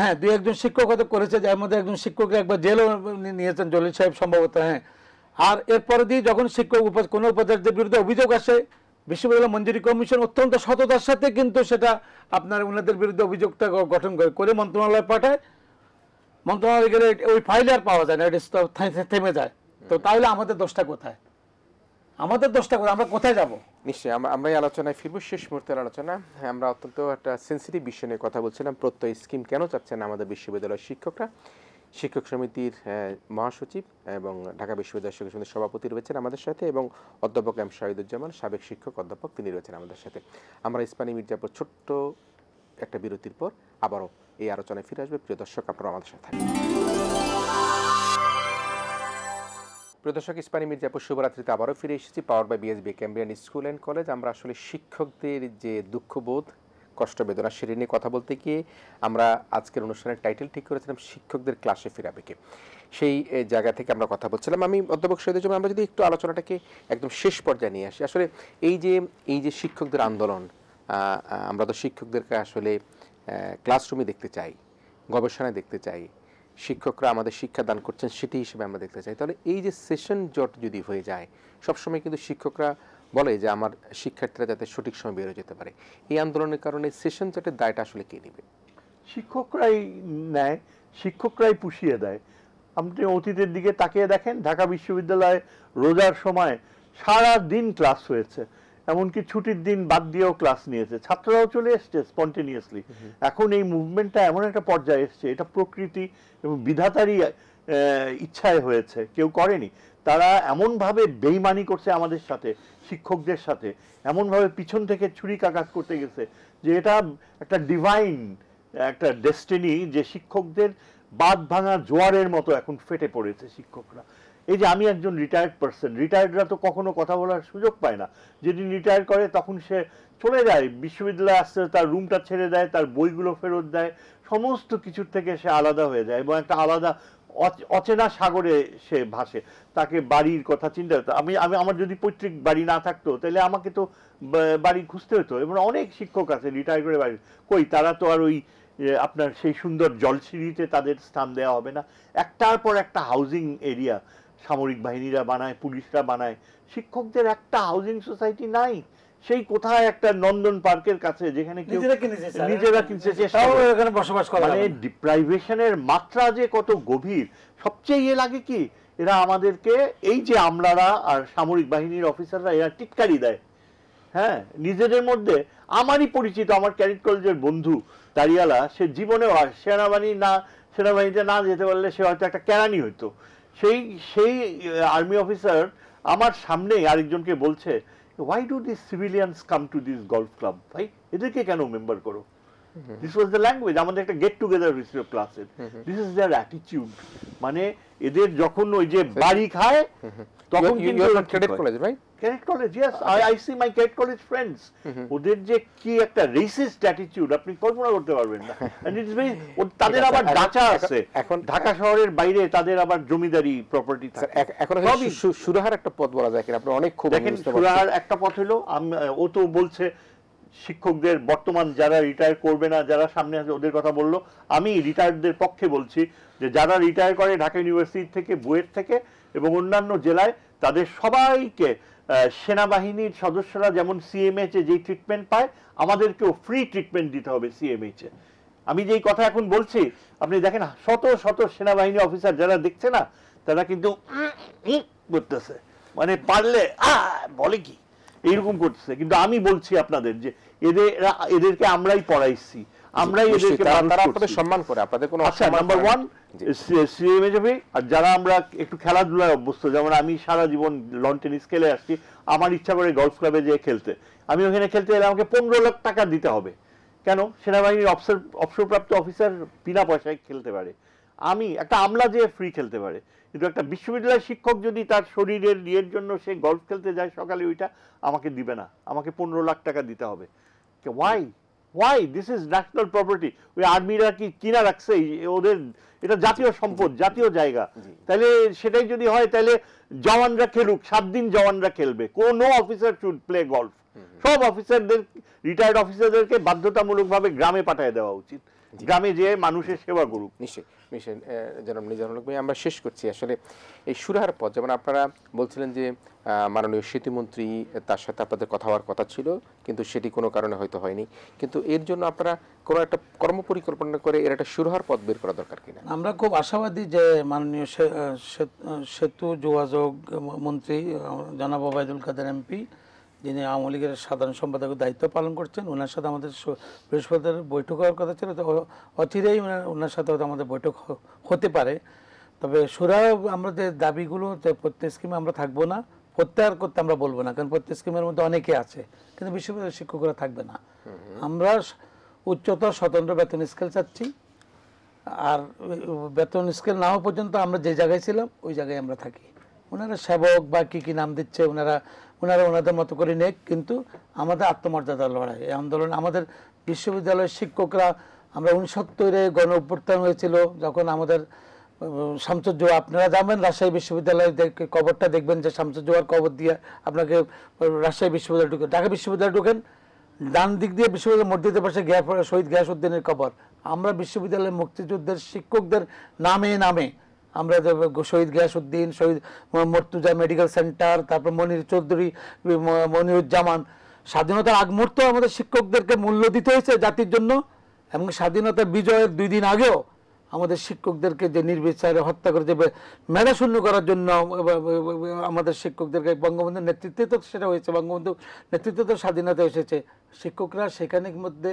Speaker 2: হ্যাঁ দু একজন শিক্ষক হয়তো করেছে যার মধ্যে একজন শিক্ষককে একবার জেলও নিয়েছেন জলিল সাহেব সম্ভবত হ্যাঁ আর এরপরে দিয়ে যখন শিক্ষক কোনো উপাচার্যের বিরুদ্ধে অভিযোগ আসে বিশ্ববিদ্যালয় মঞ্জুরি কমিশন অত্যন্ত সততার সাথে কিন্তু সেটা আপনার ওনাদের বিরুদ্ধে অভিযোগটা গঠন করে করে মন্ত্রণালয়ে পাঠায়
Speaker 1: মন্ত্রণালয়ে গেলে ওই ফাইল আর পাওয়া যায় না এটা থেমে যায় তো তাহলে আমাদের দোষটা কোথায় আমাদের দোষটা কোথায় আমরা কোথায় যাবো নিশ্চয়ই আমরা এই আলোচনায় ফিরবো শেষ মুহূর্তের আলোচনা আমরা অত্যন্ত একটা সেন্সিটিভ বিষয় নিয়ে কথা বলছিলাম প্রত্যয় স্কিম কেন চাচ্ছেন আমাদের বিশ্ববিদ্যালয়ের শিক্ষকরা শিক্ষক সমিতির মহাসচিব এবং ঢাকা বিশ্ববিদ্যালয় শিক্ষক সমিতির সভাপতি রয়েছেন আমাদের সাথে এবং অধ্যাপক এম শাহিদুজ্জামান সাবেক শিক্ষক অধ্যাপক তিনি রয়েছেন আমাদের সাথে আমরা ইস্পানি মির্জাপুর ছোট্ট একটা বিরতির পর আবারও এই আলোচনায় ফিরে আসবে প্রিয় দর্শক আপনারা আমাদের সাথে থাকবেন প্রদর্শক ইস্পানি মির্জাপুর শুভরাত্রিতে আবারও ফিরে এসেছি power by BSB Cambrian school and college আমরা আসলে শিক্ষকদের যে দুঃখবোধ কষ্ট বেদনা সেটি নিয়ে কথা বলতে গিয়ে আমরা আজকের অনুষ্ঠানের টাইটেল ঠিক করেছিলাম শিক্ষকদের ক্লাসে ফেরাবে কে সেই জায়গা থেকে আমরা কথা বলছিলাম আমি অধ্যাপক সৈয়দের জন্য আমরা যদি একটু আলোচনাটাকে একদম শেষ পর্যায়ে নিয়ে আসি আসলে এই যে এই যে শিক্ষকদের আন্দোলন আমরা তো শিক্ষকদেরকে আসলে ক্লাসরুমে দেখতে চাই গবেষণায় দেখতে চাই শিক্ষকরা আমাদের শিক্ষা দান করছেন সেটি হিসেবে আমরা দেখতে চাই তাহলে এই যে সেশন জট যদি হয়ে যায় সবসময় কিন্তু শিক্ষকরা বলে যে আমার শিক্ষার্থীরা যাতে সঠিক সময় বেরো যেতে পারে এই আন্দোলনের
Speaker 3: কারণে সেশন জটের দায়টা আসলে কে নেবে শিক্ষকরাই নেয় শিক্ষকরাই পুষিয়ে দেয় আপনি অতীতের দিকে তাকিয়ে দেখেন ঢাকা বিশ্ববিদ্যালয়ে রোজার সময় সারা দিন ক্লাস হয়েছে এমনকি ছুটির দিন বাদ দিয়েও ক্লাস নিয়েছে ছাত্ররাও চলে এসছে স্পন্টেনিয়াসলি এখন এই মুভমেন্টটা এমন একটা পর্যায়ে এসছে এটা প্রকৃতি এবং বিধাতারই ইচ্ছায় হয়েছে কেউ করেনি তারা এমনভাবে বেইমানি করছে আমাদের সাথে শিক্ষকদের সাথে এমনভাবে পিছন থেকে ছুরি কাকাত করতে গেছে যে এটা একটা ডিভাইন একটা ডেস্টিনি যে শিক্ষকদের বাদ ভাঙা জোয়ারের মতো এখন ফেটে পড়েছে শিক্ষকরা এই যে আমি একজন রিটায়ার্ড পার্সন রিটায়ার্ডরা তো কখনো কথা বলার সুযোগ পায় না যেদিন রিটায়ার করে তখন সে চলে যায় বিশ্ববিদ্যালয়ে আসতে তার রুমটা ছেড়ে দেয় তার বইগুলো ফেরত দেয় সমস্ত কিছুর থেকে সে আলাদা হয়ে যায় এবং একটা আলাদা অচেনা সাগরে সে ভাসে তাকে বাড়ির কথা চিন্তা হতো আমি আমি আমার যদি পৈতৃক বাড়ি না থাকতো তাহলে আমাকে তো বাড়ি খুঁজতে হতো এবং অনেক শিক্ষক আছে রিটায়ার করে বাড়ি কই তারা তো আর ওই আপনার সেই সুন্দর জলসিঁড়িতে তাদের স্থান দেওয়া হবে না একটার পর একটা হাউজিং এরিয়া সামরিক বাহিনীরা বানায় পুলিশরা বানায় শিক্ষকদের একটা হাউজিং সোসাইটি নাই সেই কোথায় একটা নন্দন পার্কের কাছে যেখানে নিজেরা কিনছে এখানে বসবাস করে মানে ডিপ্রাইভেশনের মাত্রা যে কত গভীর সবচেয়ে ইয়ে লাগে কি এরা আমাদেরকে এই যে আমলারা আর সামরিক বাহিনীর অফিসাররা এরা টিটকারি দেয় হ্যাঁ নিজেদের মধ্যে আমারই পরিচিত আমার ক্যারিট কলেজের বন্ধু তারিয়ালা সে জীবনে সেনাবাহিনী না সেনাবাহিনীতে না যেতে পারলে সে হয়তো একটা কেরানি হইতো সেই সেই আর্মি অফিসার আমার সামনেই আরেকজনকে বলছে why do this civilians come to this golf club ভাই এদেরকে কেন মেম্বার করো দিস ওয়াজ দ্য ল্যাঙ্গুয়েজ আমাদের একটা গেট টুগেদার হয়েছিল ক্লাসের দিস ইজ দেয়ার অ্যাটিটিউড মানে এদের যখন ওই যে বাড়ি খায় তখন ওদের যে কি একটা আপনি কল্পনা করতে পারবেন না তাদের আবার আছে এখন ঢাকা শহরের বাইরে তাদের আবার জমিদারি প্রপার্টি এখন সুরাহার একটা পথ বলা যায় কিনা অনেক খুব দেখেন সুরাহার একটা পথ হলো ও তো বলছে শিক্ষকদের বর্তমান যারা রিটায়ার করবে না যারা সামনে আছে ওদের কথা বললো আমি রিটায়ারদের পক্ষে বলছি যে যারা রিটায়ার করে ঢাকা ইউনিভার্সিটি থেকে বুয়েট থেকে এবং অন্যান্য জেলায় তাদের সবাইকে সেনাবাহিনীর সদস্যরা যেমন সিএমএইচে যেই ট্রিটমেন্ট পায় আমাদেরকেও ফ্রি ট্রিটমেন্ট দিতে হবে সিএমএইচে আমি যেই কথা এখন বলছি আপনি দেখেন শত শত সেনাবাহিনী অফিসার যারা দেখছে না তারা কিন্তু করতেছে মানে পারলে বলে কি এইরকম করতেছে কিন্তু আমি বলছি আপনাদের যে এদের এদেরকে আমরাই পড়াইছি আমরাই এদেরকে আপনাদের সম্মান করে আপনাদের কোনো আচ্ছা নাম্বার ওয়ান সিএমএ যাবে আর যারা আমরা একটু খেলাধুলায় অভ্যস্ত যেমন আমি সারা জীবন লন টেনিস খেলে আসছি আমার ইচ্ছা করে গলফ ক্লাবে যেয়ে খেলতে আমি ওখানে খেলতে এলে আমাকে পনেরো লাখ টাকা দিতে হবে কেন সেনাবাহিনীর অফিসার অবসরপ্রাপ্ত অফিসার বিনা পয়সায় খেলতে পারে আমি একটা আমলা যে ফ্রি খেলতে পারে কিন্তু একটা বিশ্ববিদ্যালয়ের শিক্ষক যদি তার শরীরের ইয়ের জন্য সে গল্ফ খেলতে যায় সকালে ওইটা আমাকে দিবে না আমাকে পনেরো লাখ টাকা দিতে হবে why why this is national property ওই আর্মিরা কি কিনা রাখছে ওদের এটা জাতীয় সম্পদ জাতীয় জায়গা তাহলে সেটাই যদি হয় তাহলে জওয়ানরা খেলুক সাত দিন জওয়ানরা খেলবে কোনো অফিসার শুড প্লে গল্ফ সব অফিসারদের রিটায়ার্ড অফিসারদেরকে বাধ্যতামূলকভাবে গ্রামে পাঠিয়ে দেওয়া উচিত গ্রামে যে মানুষের সেবা করুক নিশ্চয়ই নিশ্চয়ই
Speaker 1: জনাব ভাই আমরা শেষ করছি আসলে এই সুরাহার পথ যেমন আপনারা বলছিলেন যে মাননীয় সেতুমন্ত্রী তার সাথে আপনাদের কথা হওয়ার কথা ছিল কিন্তু সেটি কোনো কারণে হয়তো হয়নি কিন্তু এর জন্য আপনারা কোনো একটা কর্মপরিকল্পনা করে এর একটা সুরাহার পথ বের করা দরকার কিনা
Speaker 2: আমরা খুব আশাবাদী যে মাননীয় সেতু যোগাযোগ মন্ত্রী জনাব ওবায়দুল কাদের এমপি যিনি আওয়ামী লীগের সাধারণ সম্পাদকের দায়িত্ব পালন করছেন ওনার সাথে আমাদের বৃহস্পতিবার বৈঠক হওয়ার কথা ছিল অচিরেই ওনার সাথে হয়তো আমাদের বৈঠক হতে পারে তবে সুরা যে দাবিগুলো প্রত্যেক স্কিমে আমরা থাকবো না প্রত্যাহার করতে আমরা বলবো না কারণ প্রত্যেক স্কিমের মধ্যে অনেকে আছে কিন্তু বিশ্ববিদ্যালয়ের শিক্ষকরা থাকবে না আমরা উচ্চতর স্বতন্ত্র বেতন স্কেল চাচ্ছি আর বেতন স্কেল না পর্যন্ত আমরা যে জায়গায় ছিলাম ওই জায়গায় আমরা থাকি ওনারা সেবক বা কি কি নাম দিচ্ছে ওনারা ওনারা ওনাদের মতো করে নেক কিন্তু আমাদের আত্মমর্যাদার লড়াই এই আন্দোলন আমাদের বিশ্ববিদ্যালয়ের শিক্ষকরা আমরা উনসত্তরে গণ অভ্যুত্থান হয়েছিল যখন আমাদের জোয়া আপনারা যাবেন রাজশাহী বিশ্ববিদ্যালয়ের কবরটা দেখবেন যে জোয়ার কবর দিয়ে আপনাকে রাজশাহী বিশ্ববিদ্যালয় ঢুকেন ঢাকা বিশ্ববিদ্যালয় ঢুকেন ডান দিক দিয়ে বিশ্ববিদ্যালয় মসজিদের পাশে শহীদ গিয়াসউদ্দিনের কবর আমরা বিশ্ববিদ্যালয়ের মুক্তিযুদ্ধের শিক্ষকদের নামে নামে আমরা শহীদ উদ্দিন শহীদ মর্তুজা মেডিকেল সেন্টার তারপর মনির চৌধুরী মনিরুজ্জামান স্বাধীনতার আগ মুহূর্তে আমাদের শিক্ষকদেরকে মূল্য দিতে হয়েছে জাতির জন্য এবং স্বাধীনতা বিজয়ের দুই দিন আগেও আমাদের শিক্ষকদেরকে যে নির্বিচারে হত্যা করে যে মেধা শূন্য করার জন্য আমাদের শিক্ষকদেরকে বঙ্গবন্ধুর নেতৃত্বে তো সেটা হয়েছে বঙ্গবন্ধু নেতৃত্বে তো স্বাধীনতা এসেছে শিক্ষকরা সেখানে মধ্যে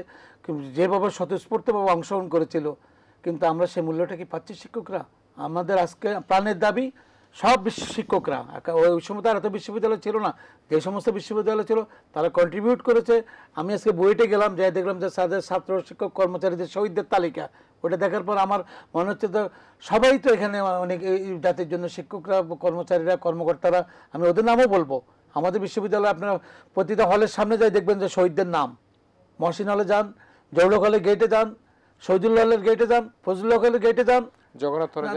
Speaker 2: যেভাবে স্বতঃস্ফূর্তভাবে অংশগ্রহণ করেছিল কিন্তু আমরা সেই মূল্যটা কি পাচ্ছি শিক্ষকরা আমাদের আজকে প্রাণের দাবি সব শিক্ষকরা ওই সময় তার এত বিশ্ববিদ্যালয় ছিল না যে সমস্ত বিশ্ববিদ্যালয় ছিল তারা কন্ট্রিবিউট করেছে আমি আজকে বইটে গেলাম যাই দেখলাম যে তাদের ছাত্র শিক্ষক কর্মচারীদের শহীদদের তালিকা ওটা দেখার পর আমার মনে হচ্ছে তো সবাই তো এখানে অনেক জাতির জন্য শিক্ষকরা কর্মচারীরা কর্মকর্তারা আমি ওদের নামও বলবো আমাদের বিশ্ববিদ্যালয়ে আপনারা প্রতিটা হলের সামনে যাই দেখবেন যে শহীদদের নাম মহসিন হলে যান জৌলক হলে গেটে যান শহীদুল্লাহের গেটে যান ফজলুল্লাহের গেটে যান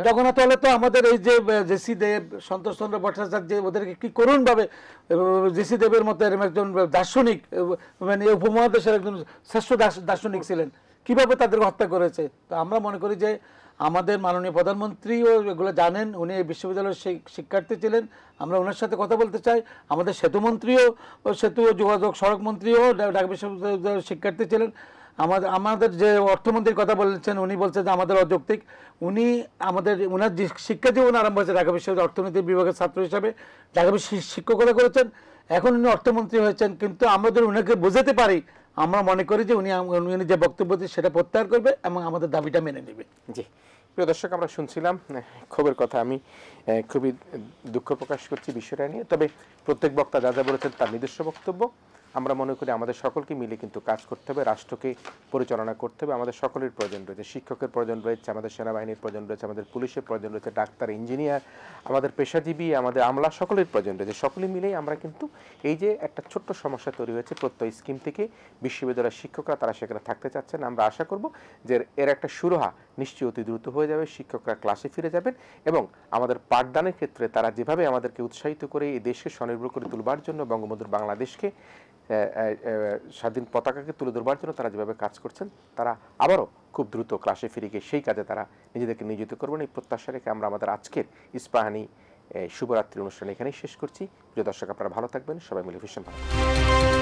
Speaker 2: জগন্নাথ হলে তো আমাদের এই যে জেসি দেব সন্তোষ চন্দ্র ভট্টাচার্য ওদেরকে কি করুন ভাবে জেসি দেবের মতো এরকম একজন দার্শনিক মানে উপমহাদেশের একজন শ্রেষ্ঠ দার্শনিক ছিলেন কিভাবে তাদেরকে হত্যা করেছে তো আমরা মনে করি যে আমাদের মাননীয় প্রধানমন্ত্রীও এগুলো জানেন উনি এই বিশ্ববিদ্যালয়ের শিক্ষার্থী ছিলেন আমরা ওনার সাথে কথা বলতে চাই আমাদের সেতুমন্ত্রীও সেতু যোগাযোগ সড়ক মন্ত্রীও ঢাকা বিশ্ববিদ্যালয়ের শিক্ষার্থী ছিলেন আমাদের আমাদের যে অর্থমন্ত্রীর কথা বলেছেন উনি বলছেন যে আমাদের অযৌক্তিক উনি আমাদের ওনার যে শিক্ষা জীবন আরম্ভ হয়েছে ঢাকা বিশ্ববিদ্যালয়ের অর্থনীতি বিভাগের ছাত্র হিসাবে ঢাকা বিশ্ববিদ্যালয় শিক্ষকতা করেছেন এখন উনি অর্থমন্ত্রী হয়েছেন কিন্তু আমরা যদি উনাকে বোঝাতে পারি আমরা মনে করি যে উনি
Speaker 1: উনি যে বক্তব্য দিয়ে সেটা প্রত্যাহার করবে এবং আমাদের দাবিটা মেনে নেবে জি প্রিয় দর্শক আমরা শুনছিলাম ক্ষোভের কথা আমি খুবই দুঃখ প্রকাশ করছি বিষয়টা নিয়ে তবে প্রত্যেক বক্তা যা যা বলেছেন তার নিজস্ব বক্তব্য আমরা মনে করি আমাদের সকলকে মিলে কিন্তু কাজ করতে হবে রাষ্ট্রকে পরিচালনা করতে হবে আমাদের সকলের প্রয়োজন রয়েছে শিক্ষকের প্রয়োজন রয়েছে আমাদের সেনাবাহিনীর প্রয়োজন রয়েছে আমাদের পুলিশের প্রয়োজন রয়েছে ডাক্তার ইঞ্জিনিয়ার আমাদের পেশাজীবী আমাদের আমলা সকলের প্রয়োজন রয়েছে সকলে মিলেই আমরা কিন্তু এই যে একটা ছোট্ট সমস্যা তৈরি হয়েছে প্রত্যয় স্কিম থেকে বিশ্ববিদ্যালয়ের শিক্ষকরা তারা সেখানে থাকতে চাচ্ছেন আমরা আশা করব যে এর একটা সুরহা নিশ্চয়ই অতি দ্রুত হয়ে যাবে শিক্ষকরা ক্লাসে ফিরে যাবেন এবং আমাদের পাঠদানের ক্ষেত্রে তারা যেভাবে আমাদেরকে উৎসাহিত করে এই দেশকে স্বনির্ভর করে তুলবার জন্য বঙ্গবন্ধুর বাংলাদেশকে স্বাধীন পতাকাকে তুলে ধরবার জন্য তারা যেভাবে কাজ করছেন তারা আবারও খুব দ্রুত ক্লাসে ফিরে গিয়ে সেই কাজে তারা নিজেদেরকে নিয়োজিত করবেন এই প্রত্যাশা রেখে আমরা আমাদের আজকের ইস্পাহানি শুভরাত্রির অনুষ্ঠান এখানেই শেষ করছি প্রিয় দর্শক আপনারা ভালো থাকবেন সবাই মিলে ভীষণ ভালো